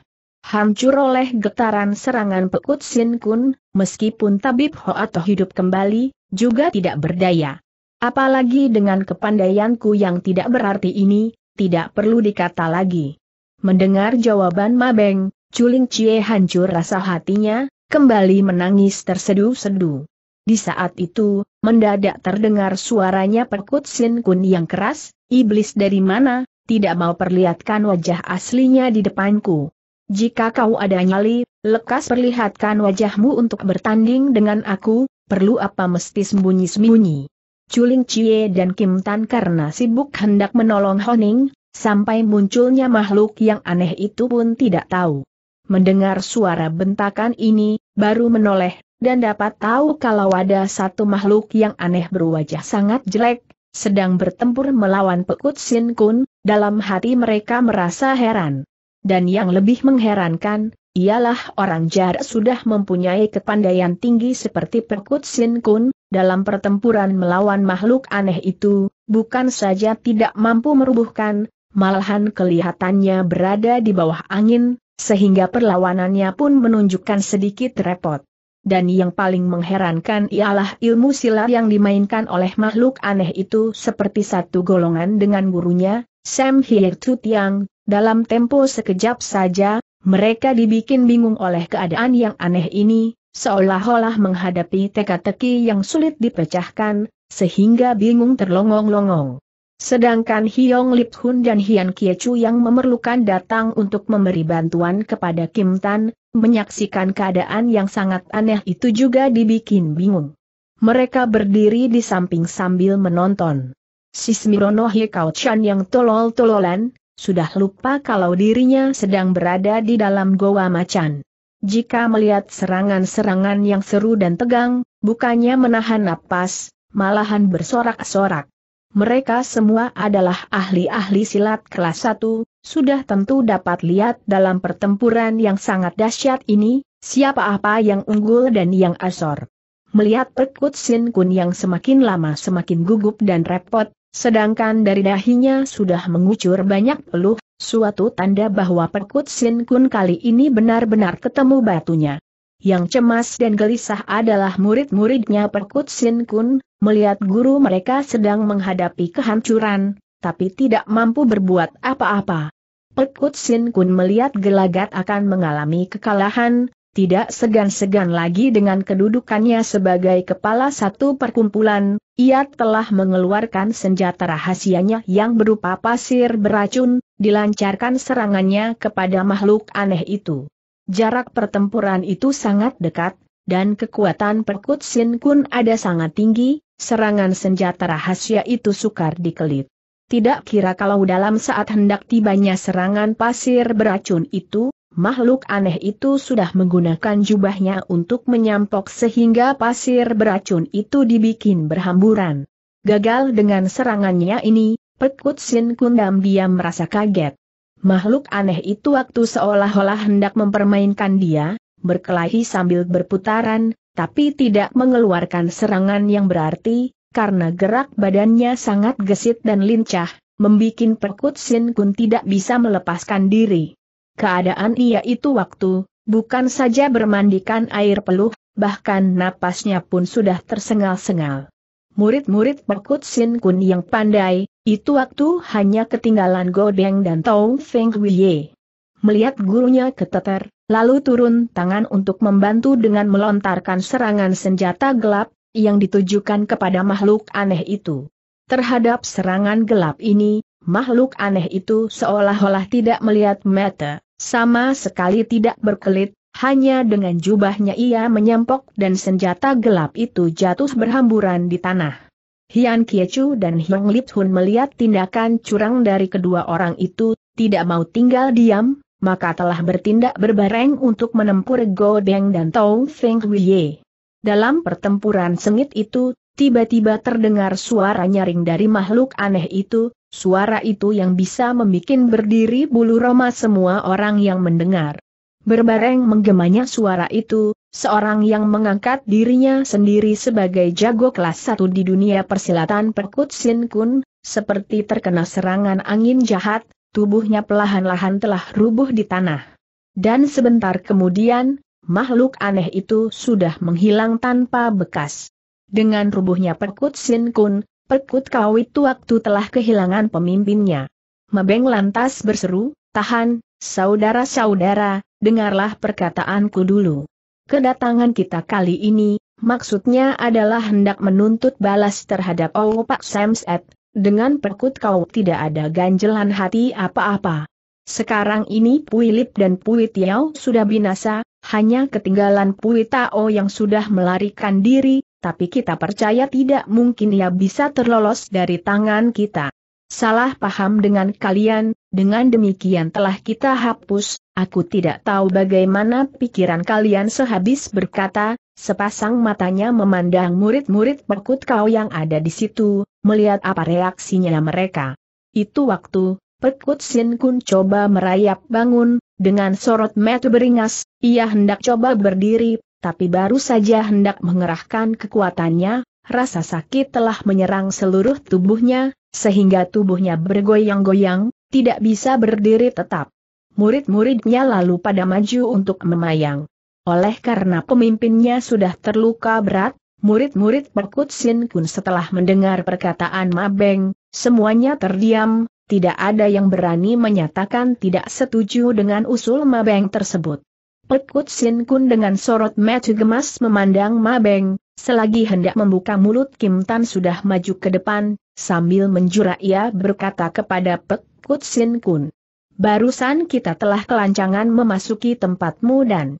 hancur oleh getaran serangan Pekut Sin Kun, meskipun tabib Ho atau hidup kembali, juga tidak berdaya. Apalagi dengan kepandaianku yang tidak berarti ini, tidak perlu dikata lagi. Mendengar jawaban Mabeng, Culing Cie hancur rasa hatinya, kembali menangis terseduh-seduh. Di saat itu, mendadak terdengar suaranya Pekut Sin Kun yang keras, iblis dari mana, tidak mau perlihatkan wajah aslinya di depanku. Jika kau ada nyali, lekas perlihatkan wajahmu untuk bertanding dengan aku, perlu apa mesti sembunyi-sembunyi. Culing Cie dan Kim Tan karena sibuk hendak menolong Honing, sampai munculnya makhluk yang aneh itu pun tidak tahu. Mendengar suara bentakan ini, baru menoleh, dan dapat tahu kalau ada satu makhluk yang aneh berwajah sangat jelek, sedang bertempur melawan Pekut Sin Kun, dalam hati mereka merasa heran. Dan yang lebih mengherankan, ialah orang jarak sudah mempunyai kepandaian tinggi seperti Pekut Sin Kun, dalam pertempuran melawan makhluk aneh itu, bukan saja tidak mampu merubuhkan, malahan kelihatannya berada di bawah angin, sehingga perlawanannya pun menunjukkan sedikit repot dan yang paling mengherankan ialah ilmu silat yang dimainkan oleh makhluk aneh itu seperti satu golongan dengan gurunya, Sam Hir Tiang, dalam tempo sekejap saja, mereka dibikin bingung oleh keadaan yang aneh ini, seolah-olah menghadapi teka-teki yang sulit dipecahkan, sehingga bingung terlongong-longong. Sedangkan Hiong Lip Hun dan Hian Kie Chu yang memerlukan datang untuk memberi bantuan kepada Kim Tan, menyaksikan keadaan yang sangat aneh itu juga dibikin bingung. Mereka berdiri di samping sambil menonton. Sismirono Hekao Chan yang tolol-tololan, sudah lupa kalau dirinya sedang berada di dalam goa macan. Jika melihat serangan-serangan yang seru dan tegang, bukannya menahan napas, malahan bersorak-sorak mereka semua adalah ahli-ahli silat kelas 1, sudah tentu dapat lihat dalam pertempuran yang sangat dahsyat ini, siapa apa yang unggul dan yang asor. Melihat Perkut Sin Kun yang semakin lama semakin gugup dan repot, sedangkan dari dahinya sudah mengucur banyak peluh, suatu tanda bahwa Perkut Sin Kun kali ini benar-benar ketemu batunya. Yang cemas dan gelisah adalah murid-muridnya Perkut Sin Kun, melihat guru mereka sedang menghadapi kehancuran, tapi tidak mampu berbuat apa-apa. Pekut Sin Kun melihat gelagat akan mengalami kekalahan, tidak segan-segan lagi dengan kedudukannya sebagai kepala satu perkumpulan, ia telah mengeluarkan senjata rahasianya yang berupa pasir beracun, dilancarkan serangannya kepada makhluk aneh itu. Jarak pertempuran itu sangat dekat, dan kekuatan Perkut Sin Kun ada sangat tinggi, Serangan senjata rahasia itu sukar dikelit. Tidak kira kalau dalam saat hendak tibanya serangan pasir beracun itu, makhluk aneh itu sudah menggunakan jubahnya untuk menyampok sehingga pasir beracun itu dibikin berhamburan. Gagal dengan serangannya ini, Pekut Sin Kundam diam merasa kaget. Makhluk aneh itu waktu seolah-olah hendak mempermainkan dia, berkelahi sambil berputaran, tapi tidak mengeluarkan serangan yang berarti, karena gerak badannya sangat gesit dan lincah, membuat Pekut Sin Kun tidak bisa melepaskan diri. Keadaan ia itu waktu, bukan saja bermandikan air peluh, bahkan napasnya pun sudah tersengal-sengal. Murid-murid Pekut Sin Kun yang pandai, itu waktu hanya ketinggalan Godeng dan Tong Feng Wiye. Melihat gurunya keteter, lalu turun tangan untuk membantu dengan melontarkan serangan senjata gelap, yang ditujukan kepada makhluk aneh itu. Terhadap serangan gelap ini, makhluk aneh itu seolah-olah tidak melihat mata, sama sekali tidak berkelit, hanya dengan jubahnya ia menyempok dan senjata gelap itu jatuh berhamburan di tanah. Hian Kiechu dan Hyung Lip Hun melihat tindakan curang dari kedua orang itu, tidak mau tinggal diam, maka telah bertindak berbareng untuk menempur Godeng dan Tong Feng Huiye. Dalam pertempuran sengit itu, tiba-tiba terdengar suara nyaring dari makhluk aneh itu, suara itu yang bisa membuat berdiri bulu roma semua orang yang mendengar. Berbareng menggemanya suara itu, seorang yang mengangkat dirinya sendiri sebagai jago kelas satu di dunia persilatan Perkut Sin Kun, seperti terkena serangan angin jahat, tubuhnya pelahan lahan telah rubuh di tanah. Dan sebentar kemudian, makhluk aneh itu sudah menghilang tanpa bekas. Dengan rubuhnya Perkut Sin Kun, Perkut Kawit waktu telah kehilangan pemimpinnya. Mabeng lantas berseru, tahan, saudara-saudara, dengarlah perkataanku dulu. Kedatangan kita kali ini, maksudnya adalah hendak menuntut balas terhadap Pak Samset, dengan perkut kau tidak ada ganjelan hati apa-apa. Sekarang ini Pui dan Pui Tiao sudah binasa, hanya ketinggalan Pui Tao yang sudah melarikan diri, tapi kita percaya tidak mungkin ia bisa terlolos dari tangan kita. Salah paham dengan kalian, dengan demikian telah kita hapus, aku tidak tahu bagaimana pikiran kalian sehabis berkata, Sepasang matanya memandang murid-murid perkut kau yang ada di situ, melihat apa reaksinya mereka. Itu waktu, pekut Sin Kun coba merayap bangun, dengan sorot metu beringas, ia hendak coba berdiri, tapi baru saja hendak mengerahkan kekuatannya, rasa sakit telah menyerang seluruh tubuhnya, sehingga tubuhnya bergoyang-goyang, tidak bisa berdiri tetap. Murid-muridnya lalu pada maju untuk memayang. Oleh karena pemimpinnya sudah terluka berat, murid-murid Pekut Sin Kun setelah mendengar perkataan Mabeng, semuanya terdiam, tidak ada yang berani menyatakan tidak setuju dengan usul Mabeng tersebut. Pekut Sin Kun dengan sorot mata gemas memandang Mabeng, selagi hendak membuka mulut Kim Tan sudah maju ke depan, sambil menjura ia berkata kepada Pekut Sin Kun. Barusan kita telah kelancangan memasuki tempatmu dan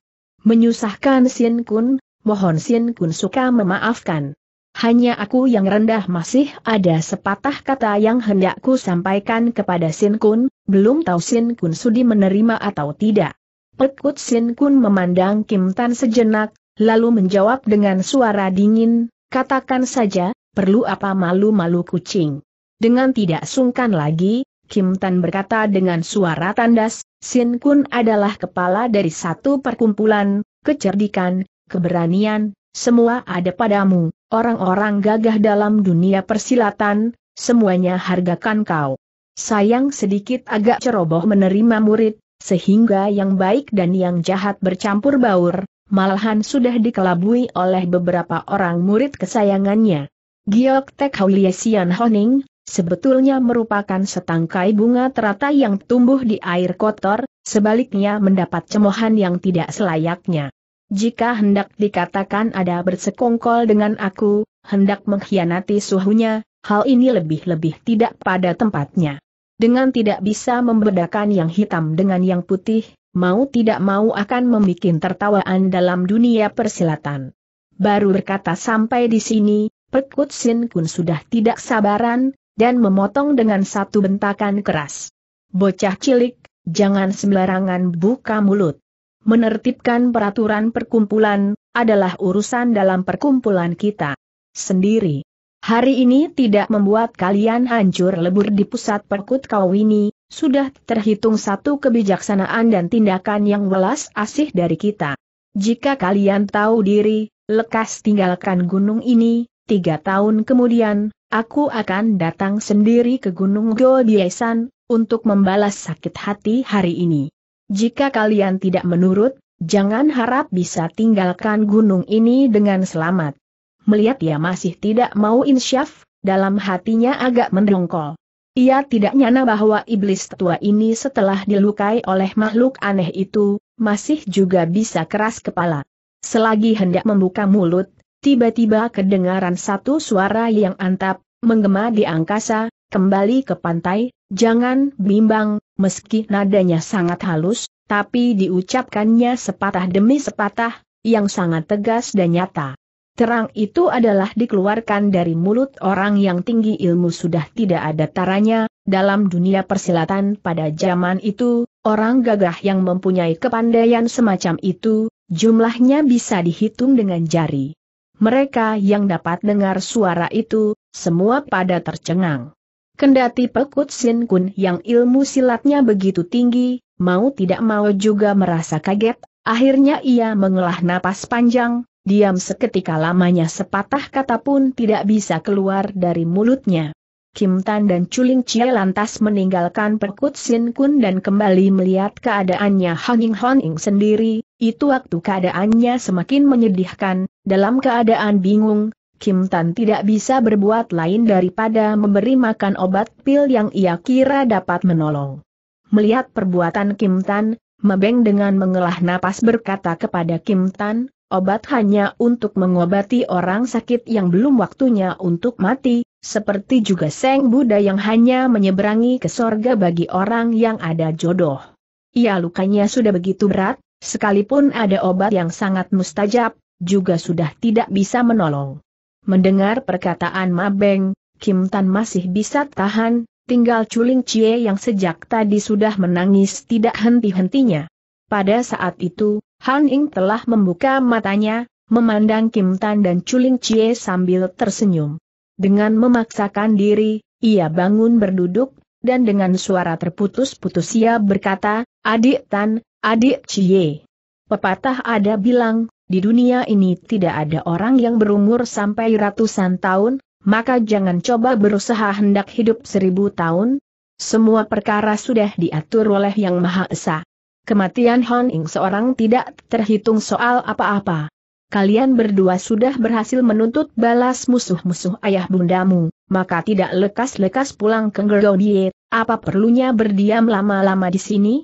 menyusahkan Sien Kun, mohon Sien Kun suka memaafkan. Hanya aku yang rendah masih ada sepatah kata yang hendakku sampaikan kepada Sien Kun, belum tahu Sien Kun sudi menerima atau tidak. Pekut Sien Kun memandang Kim Tan sejenak, lalu menjawab dengan suara dingin, katakan saja, perlu apa malu-malu kucing. Dengan tidak sungkan lagi, Kim Tan berkata dengan suara tandas, Sin Kun adalah kepala dari satu perkumpulan, kecerdikan, keberanian, semua ada padamu, orang-orang gagah dalam dunia persilatan, semuanya hargakan kau. Sayang sedikit agak ceroboh menerima murid, sehingga yang baik dan yang jahat bercampur baur, malahan sudah dikelabui oleh beberapa orang murid kesayangannya. Giok Tek Hauliesian Honing, sebetulnya merupakan setangkai bunga teratai yang tumbuh di air kotor, sebaliknya mendapat cemohan yang tidak selayaknya. Jika hendak dikatakan ada bersekongkol dengan aku, hendak mengkhianati suhunya, hal ini lebih-lebih tidak pada tempatnya. Dengan tidak bisa membedakan yang hitam dengan yang putih, mau tidak mau akan membuat tertawaan dalam dunia persilatan. Baru berkata sampai di sini, Pekut Sin Kun sudah tidak sabaran, dan memotong dengan satu bentakan keras. Bocah cilik, jangan sembarangan buka mulut. Menertibkan peraturan perkumpulan, adalah urusan dalam perkumpulan kita sendiri. Hari ini tidak membuat kalian hancur lebur di pusat perkut kawini, sudah terhitung satu kebijaksanaan dan tindakan yang welas asih dari kita. Jika kalian tahu diri, lekas tinggalkan gunung ini, tiga tahun kemudian, Aku akan datang sendiri ke Gunung Goldiesan, untuk membalas sakit hati hari ini. Jika kalian tidak menurut, jangan harap bisa tinggalkan gunung ini dengan selamat. Melihat ia masih tidak mau insyaf, dalam hatinya agak mendongkol. Ia tidak nyana bahwa iblis tua ini setelah dilukai oleh makhluk aneh itu, masih juga bisa keras kepala. Selagi hendak membuka mulut, Tiba-tiba kedengaran satu suara yang antap, menggema di angkasa, kembali ke pantai, jangan bimbang, meski nadanya sangat halus, tapi diucapkannya sepatah demi sepatah, yang sangat tegas dan nyata. Terang itu adalah dikeluarkan dari mulut orang yang tinggi ilmu sudah tidak ada taranya, dalam dunia persilatan pada zaman itu, orang gagah yang mempunyai kepandaian semacam itu, jumlahnya bisa dihitung dengan jari. Mereka yang dapat dengar suara itu, semua pada tercengang. Kendati Pekut Sin Kun yang ilmu silatnya begitu tinggi, mau tidak mau juga merasa kaget, akhirnya ia mengelah napas panjang, diam seketika lamanya sepatah kata pun tidak bisa keluar dari mulutnya. Kim Tan dan Chuling Chie lantas meninggalkan Perkut Sin Kun dan kembali melihat keadaannya Hanging Honing sendiri, itu waktu keadaannya semakin menyedihkan, dalam keadaan bingung, Kim Tan tidak bisa berbuat lain daripada memberi makan obat pil yang ia kira dapat menolong. Melihat perbuatan Kim Tan, Mebeng dengan mengelah napas berkata kepada Kim Tan, obat hanya untuk mengobati orang sakit yang belum waktunya untuk mati, seperti juga Seng Buddha yang hanya menyeberangi ke sorga bagi orang yang ada jodoh. Ia lukanya sudah begitu berat, sekalipun ada obat yang sangat mustajab, juga sudah tidak bisa menolong. Mendengar perkataan Mabeng, Kim Tan masih bisa tahan, tinggal Chuling Chie yang sejak tadi sudah menangis tidak henti-hentinya. Pada saat itu, Han Ying telah membuka matanya, memandang Kim Tan dan Chuling Chie sambil tersenyum. Dengan memaksakan diri, ia bangun berduduk, dan dengan suara terputus-putus ia berkata, Adik Tan, Adik Chie. Pepatah ada bilang, di dunia ini tidak ada orang yang berumur sampai ratusan tahun, maka jangan coba berusaha hendak hidup seribu tahun. Semua perkara sudah diatur oleh Yang Maha Esa. Kematian Hon Ing seorang tidak terhitung soal apa-apa. Kalian berdua sudah berhasil menuntut balas musuh-musuh ayah bundamu, maka tidak lekas-lekas pulang ke Ngerodiet, apa perlunya berdiam lama-lama di sini?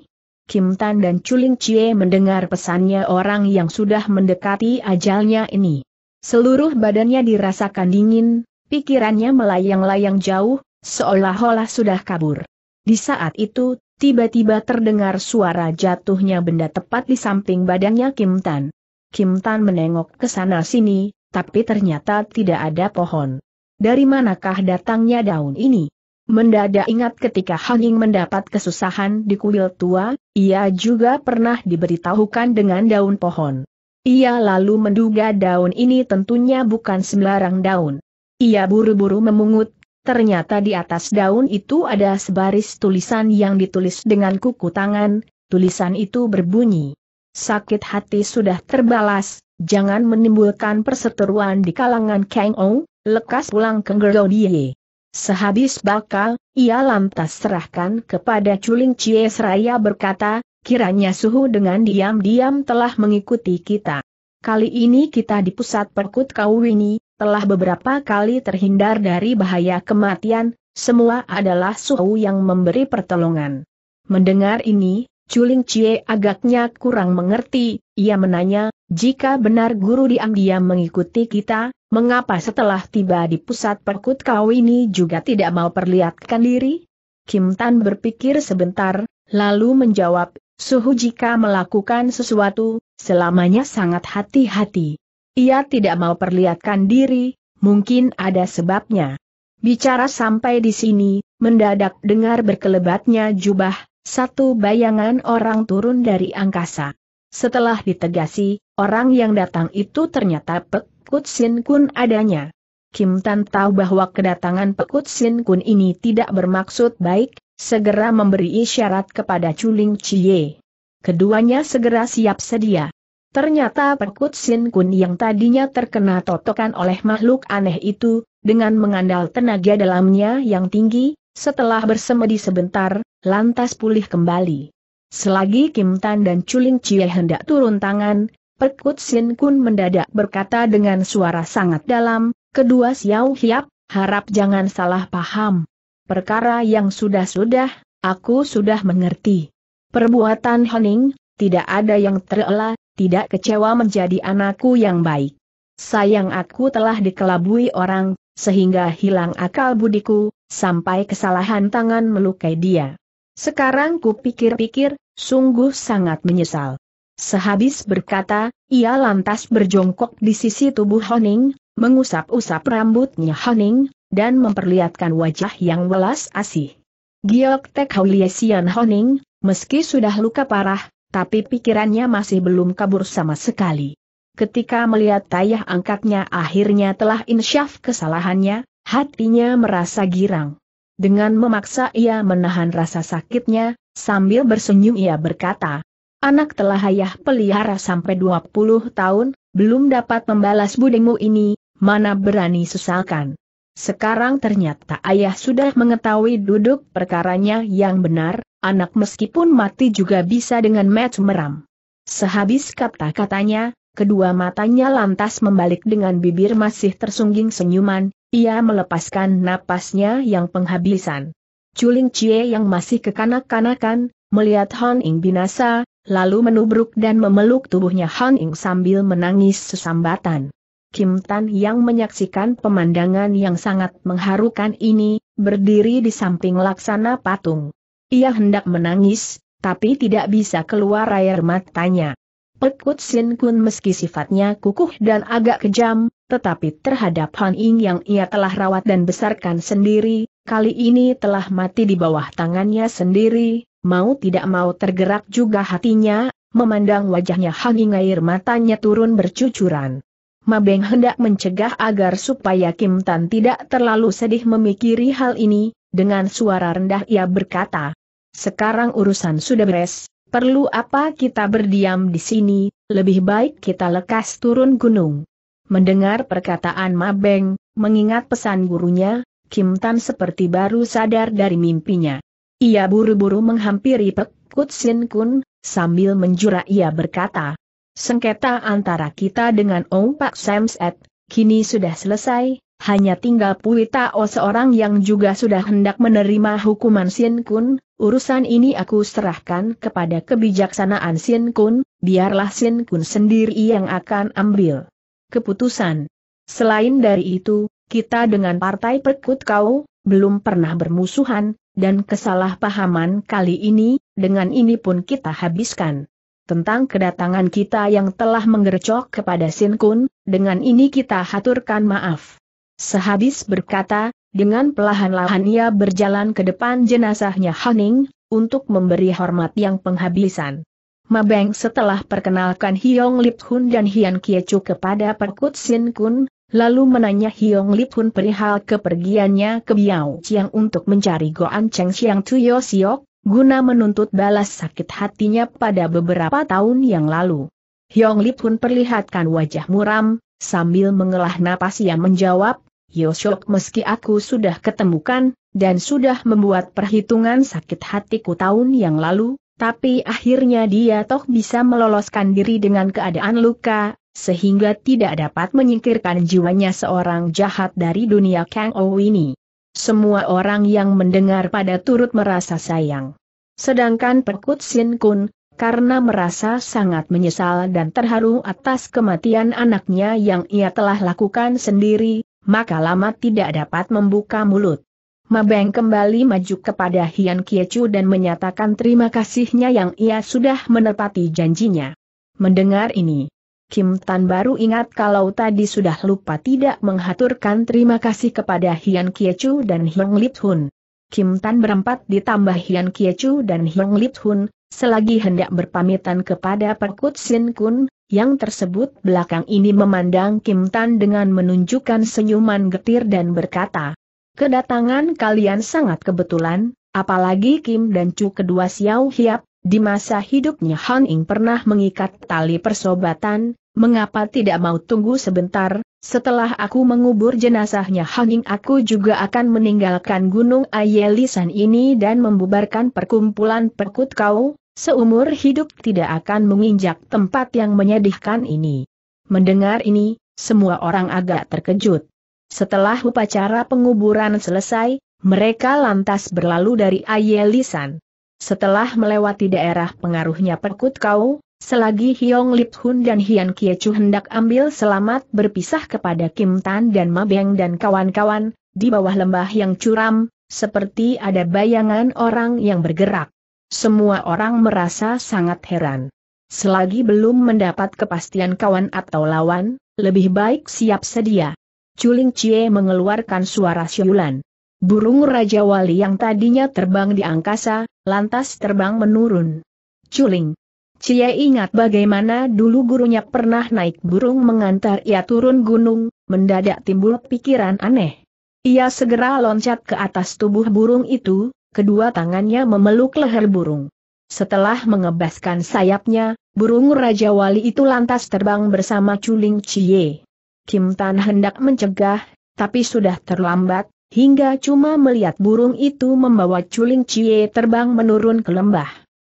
Kim Tan dan Chuling Chie mendengar pesannya orang yang sudah mendekati ajalnya ini. Seluruh badannya dirasakan dingin, pikirannya melayang-layang jauh, seolah-olah sudah kabur. Di saat itu, tiba-tiba terdengar suara jatuhnya benda tepat di samping badannya Kim Tan. Kim Tan menengok ke sana sini, tapi ternyata tidak ada pohon. Dari manakah datangnya daun ini? Mendadak ingat ketika Ying mendapat kesusahan di kuil tua, ia juga pernah diberitahukan dengan daun pohon. Ia lalu menduga daun ini tentunya bukan sembarang daun. Ia buru-buru memungut, ternyata di atas daun itu ada sebaris tulisan yang ditulis dengan kuku tangan, tulisan itu berbunyi. Sakit hati sudah terbalas, jangan menimbulkan perseteruan di kalangan Kang Ou, lekas pulang ke Gerodie. Sehabis bakal, ia lantas serahkan kepada Culing Cie Seraya berkata, kiranya suhu dengan diam-diam telah mengikuti kita. Kali ini kita di pusat perkut kau ini, telah beberapa kali terhindar dari bahaya kematian, semua adalah suhu yang memberi pertolongan. Mendengar ini, Culing Cie agaknya kurang mengerti, ia menanya, jika benar guru diam-diam mengikuti kita, Mengapa setelah tiba di pusat perkut kau ini juga tidak mau perlihatkan diri? Kim Tan berpikir sebentar, lalu menjawab, Suhu jika melakukan sesuatu, selamanya sangat hati-hati. Ia tidak mau perlihatkan diri, mungkin ada sebabnya. Bicara sampai di sini, mendadak dengar berkelebatnya jubah, satu bayangan orang turun dari angkasa. Setelah ditegasi, orang yang datang itu ternyata Pek Pekut Sin Kun adanya. Kim Tan tahu bahwa kedatangan Pekut Sin Kun ini tidak bermaksud baik, segera memberi isyarat kepada Chuling Chie. Keduanya segera siap sedia. Ternyata Pekut Sin Kun yang tadinya terkena totokan oleh makhluk aneh itu, dengan mengandal tenaga dalamnya yang tinggi, setelah bersemedi sebentar, lantas pulih kembali. Selagi Kim Tan dan Chuling Chie hendak turun tangan, Perkut Sin Kun mendadak berkata dengan suara sangat dalam, kedua Xiao Hiap, harap jangan salah paham. Perkara yang sudah-sudah, aku sudah mengerti. Perbuatan Hening, tidak ada yang terelak tidak kecewa menjadi anakku yang baik. Sayang aku telah dikelabui orang, sehingga hilang akal budiku, sampai kesalahan tangan melukai dia. Sekarang ku pikir-pikir, sungguh sangat menyesal. Sehabis berkata, ia lantas berjongkok di sisi tubuh Honing, mengusap-usap rambutnya Honing, dan memperlihatkan wajah yang welas asih. Giok Tek Hauliesian Honing, meski sudah luka parah, tapi pikirannya masih belum kabur sama sekali. Ketika melihat tayah angkatnya akhirnya telah insyaf kesalahannya, hatinya merasa girang. Dengan memaksa ia menahan rasa sakitnya, sambil bersenyum ia berkata, anak telah ayah pelihara sampai 20 tahun, belum dapat membalas budengmu ini, mana berani sesalkan. Sekarang ternyata ayah sudah mengetahui duduk perkaranya yang benar, anak meskipun mati juga bisa dengan match meram. Sehabis kata-katanya, kedua matanya lantas membalik dengan bibir masih tersungging senyuman, ia melepaskan napasnya yang penghabisan. Culing Cie yang masih kekanak-kanakan, melihat Hon Ing binasa, lalu menubruk dan memeluk tubuhnya Han Ing sambil menangis sesambatan. Kim Tan yang menyaksikan pemandangan yang sangat mengharukan ini, berdiri di samping laksana patung. Ia hendak menangis, tapi tidak bisa keluar air matanya. Pekut Sin Kun meski sifatnya kukuh dan agak kejam, tetapi terhadap Han Ying yang ia telah rawat dan besarkan sendiri, kali ini telah mati di bawah tangannya sendiri, mau tidak mau tergerak juga hatinya, memandang wajahnya hanging air matanya turun bercucuran. Mabeng hendak mencegah agar supaya Kim Tan tidak terlalu sedih memikiri hal ini, dengan suara rendah ia berkata, sekarang urusan sudah beres, perlu apa kita berdiam di sini, lebih baik kita lekas turun gunung. Mendengar perkataan Mabeng, mengingat pesan gurunya, Kim Tan seperti baru sadar dari mimpinya. Ia buru-buru menghampiri Pek Kut Sin Kun, sambil menjura ia berkata, Sengketa antara kita dengan Ong Pak Samset, kini sudah selesai, hanya tinggal Puita o seorang yang juga sudah hendak menerima hukuman Sin Kun, urusan ini aku serahkan kepada kebijaksanaan Sin Kun, biarlah Sin Kun sendiri yang akan ambil keputusan. Selain dari itu, kita dengan partai perkut kau, belum pernah bermusuhan, dan kesalahpahaman kali ini, dengan ini pun kita habiskan. Tentang kedatangan kita yang telah menggercok kepada Sin Kun, dengan ini kita haturkan maaf. Sehabis berkata, dengan pelahan-lahan ia berjalan ke depan jenazahnya Haning, untuk memberi hormat yang penghabisan. Mabeng setelah perkenalkan Hiong Lip Hun dan Hian Kiecu kepada Perkut Sin Kun, Lalu menanya Hiong Lip Hun perihal kepergiannya ke Biao Chiang untuk mencari Goan Cheng Xiang Tuyo Siok, guna menuntut balas sakit hatinya pada beberapa tahun yang lalu. Hiong Lip Hun perlihatkan wajah muram, sambil mengelah napas ia menjawab, Yosok meski aku sudah ketemukan, dan sudah membuat perhitungan sakit hatiku tahun yang lalu, tapi akhirnya dia toh bisa meloloskan diri dengan keadaan luka, sehingga tidak dapat menyingkirkan jiwanya seorang jahat dari dunia Kang Ou ini. Semua orang yang mendengar pada turut merasa sayang. Sedangkan Perkut Sin Kun, karena merasa sangat menyesal dan terharu atas kematian anaknya yang ia telah lakukan sendiri, maka lama tidak dapat membuka mulut. Mabeng kembali maju kepada Hian Kiechu dan menyatakan terima kasihnya yang ia sudah menepati janjinya. Mendengar ini, Kim Tan baru ingat kalau tadi sudah lupa tidak menghaturkan terima kasih kepada Hian Kiechu dan Hyung Lip Hun. Kim Tan berempat ditambah Hian Kiechu dan Hyung Lip Hun, selagi hendak berpamitan kepada Perkut Sin Kun, yang tersebut belakang ini memandang Kim Tan dengan menunjukkan senyuman getir dan berkata, Kedatangan kalian sangat kebetulan, apalagi Kim dan Chu kedua Xiao Hiap, di masa hidupnya Han Ing pernah mengikat tali persobatan, mengapa tidak mau tunggu sebentar, setelah aku mengubur jenazahnya Han Ing aku juga akan meninggalkan Gunung Ayelisan ini dan membubarkan perkumpulan perkut kau, seumur hidup tidak akan menginjak tempat yang menyedihkan ini. Mendengar ini, semua orang agak terkejut. Setelah upacara penguburan selesai, mereka lantas berlalu dari Ayelisan. Setelah melewati daerah pengaruhnya Perkut Kau, selagi Hiong Lip Hun dan Hian Kie Chu hendak ambil selamat berpisah kepada Kim Tan dan Ma Beng dan kawan-kawan, di bawah lembah yang curam, seperti ada bayangan orang yang bergerak. Semua orang merasa sangat heran. Selagi belum mendapat kepastian kawan atau lawan, lebih baik siap sedia. Culing Cie mengeluarkan suara siulan. Burung Raja Wali yang tadinya terbang di angkasa, lantas terbang menurun. Culing. Cie ingat bagaimana dulu gurunya pernah naik burung mengantar ia turun gunung, mendadak timbul pikiran aneh. Ia segera loncat ke atas tubuh burung itu, kedua tangannya memeluk leher burung. Setelah mengebaskan sayapnya, burung Raja Wali itu lantas terbang bersama Culing Cie. Kim Tan hendak mencegah, tapi sudah terlambat, hingga cuma melihat burung itu membawa Culing Cie terbang menurun ke lembah.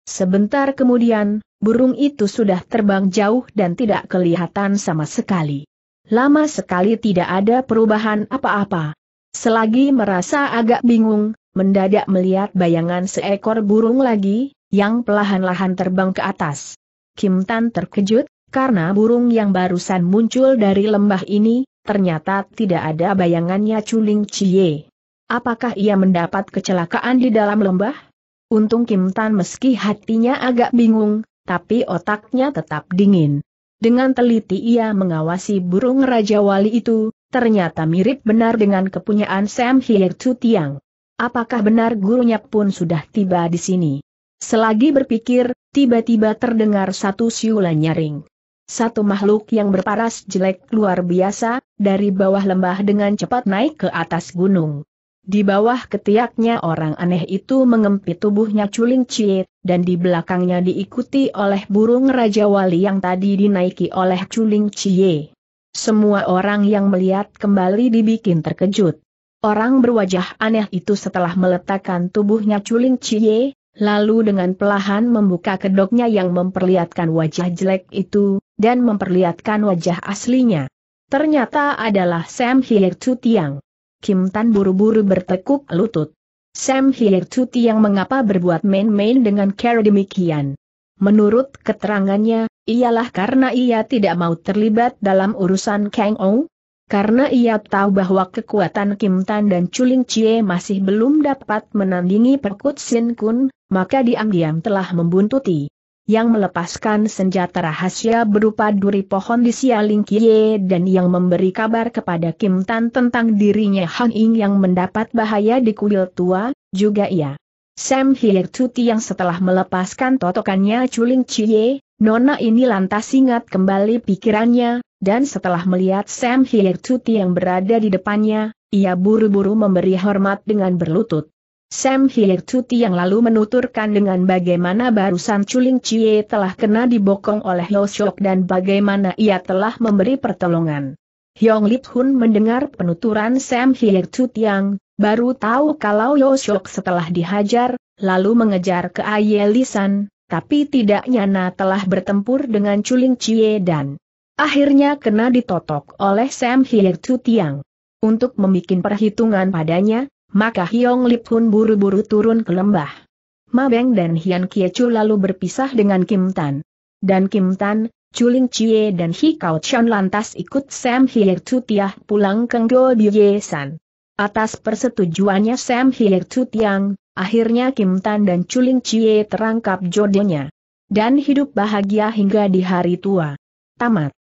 Sebentar kemudian, burung itu sudah terbang jauh dan tidak kelihatan sama sekali. Lama sekali tidak ada perubahan apa-apa. Selagi merasa agak bingung, mendadak melihat bayangan seekor burung lagi, yang pelahan-lahan terbang ke atas. Kim Tan terkejut, karena burung yang barusan muncul dari lembah ini, ternyata tidak ada bayangannya Chuling Chie. Apakah ia mendapat kecelakaan di dalam lembah? Untung Kim Tan meski hatinya agak bingung, tapi otaknya tetap dingin. Dengan teliti ia mengawasi burung Raja Wali itu, ternyata mirip benar dengan kepunyaan Sam Hye Chu Tiang. Apakah benar gurunya pun sudah tiba di sini? Selagi berpikir, tiba-tiba terdengar satu siulan nyaring. Satu makhluk yang berparas jelek luar biasa, dari bawah lembah dengan cepat naik ke atas gunung. Di bawah ketiaknya orang aneh itu mengempit tubuhnya culing cie, dan di belakangnya diikuti oleh burung Raja Wali yang tadi dinaiki oleh culing cie. Semua orang yang melihat kembali dibikin terkejut. Orang berwajah aneh itu setelah meletakkan tubuhnya culing cie, lalu dengan pelahan membuka kedoknya yang memperlihatkan wajah jelek itu, dan memperlihatkan wajah aslinya. Ternyata adalah Sam Hye Chu Tiang. Kim Tan buru-buru bertekuk lutut. Sam Hye Chu Tiang mengapa berbuat main-main dengan cara demikian? Menurut keterangannya, ialah karena ia tidak mau terlibat dalam urusan Kang Ong. Karena ia tahu bahwa kekuatan Kim Tan dan Chuling Chie masih belum dapat menandingi Perkut Sin Kun, maka diam-diam telah membuntuti yang melepaskan senjata rahasia berupa duri pohon di Sialing Kie dan yang memberi kabar kepada Kim Tan tentang dirinya Han Ying yang mendapat bahaya di kuil tua, juga ia. Sam Hyer Tuti yang setelah melepaskan totokannya Chuling Chie, Nona ini lantas ingat kembali pikirannya, dan setelah melihat Sam Hyer Tuti yang berada di depannya, ia buru-buru memberi hormat dengan berlutut. Sam Tuti yang lalu menuturkan dengan bagaimana barusan Chuling Chie telah kena dibokong oleh Shok dan bagaimana ia telah memberi pertolongan. Hyong Lip Hun mendengar penuturan Sam Tuti yang baru tahu kalau Shok setelah dihajar, lalu mengejar ke Lisan, tapi tidak nyana telah bertempur dengan Chuling Chie dan akhirnya kena ditotok oleh Sam Tuti yang. Untuk membuat perhitungan padanya, maka Hiong Lip Hun buru-buru turun ke lembah. Ma Beng dan Hian Kie Chu lalu berpisah dengan Kim Tan. Dan Kim Tan, Chuling Chie dan Hi Kao Chan lantas ikut Sam Hier Tiah pulang ke Ngo Biye San. Atas persetujuannya Sam Hier Tiang, akhirnya Kim Tan dan Chuling Chie terangkap jodohnya. Dan hidup bahagia hingga di hari tua. Tamat.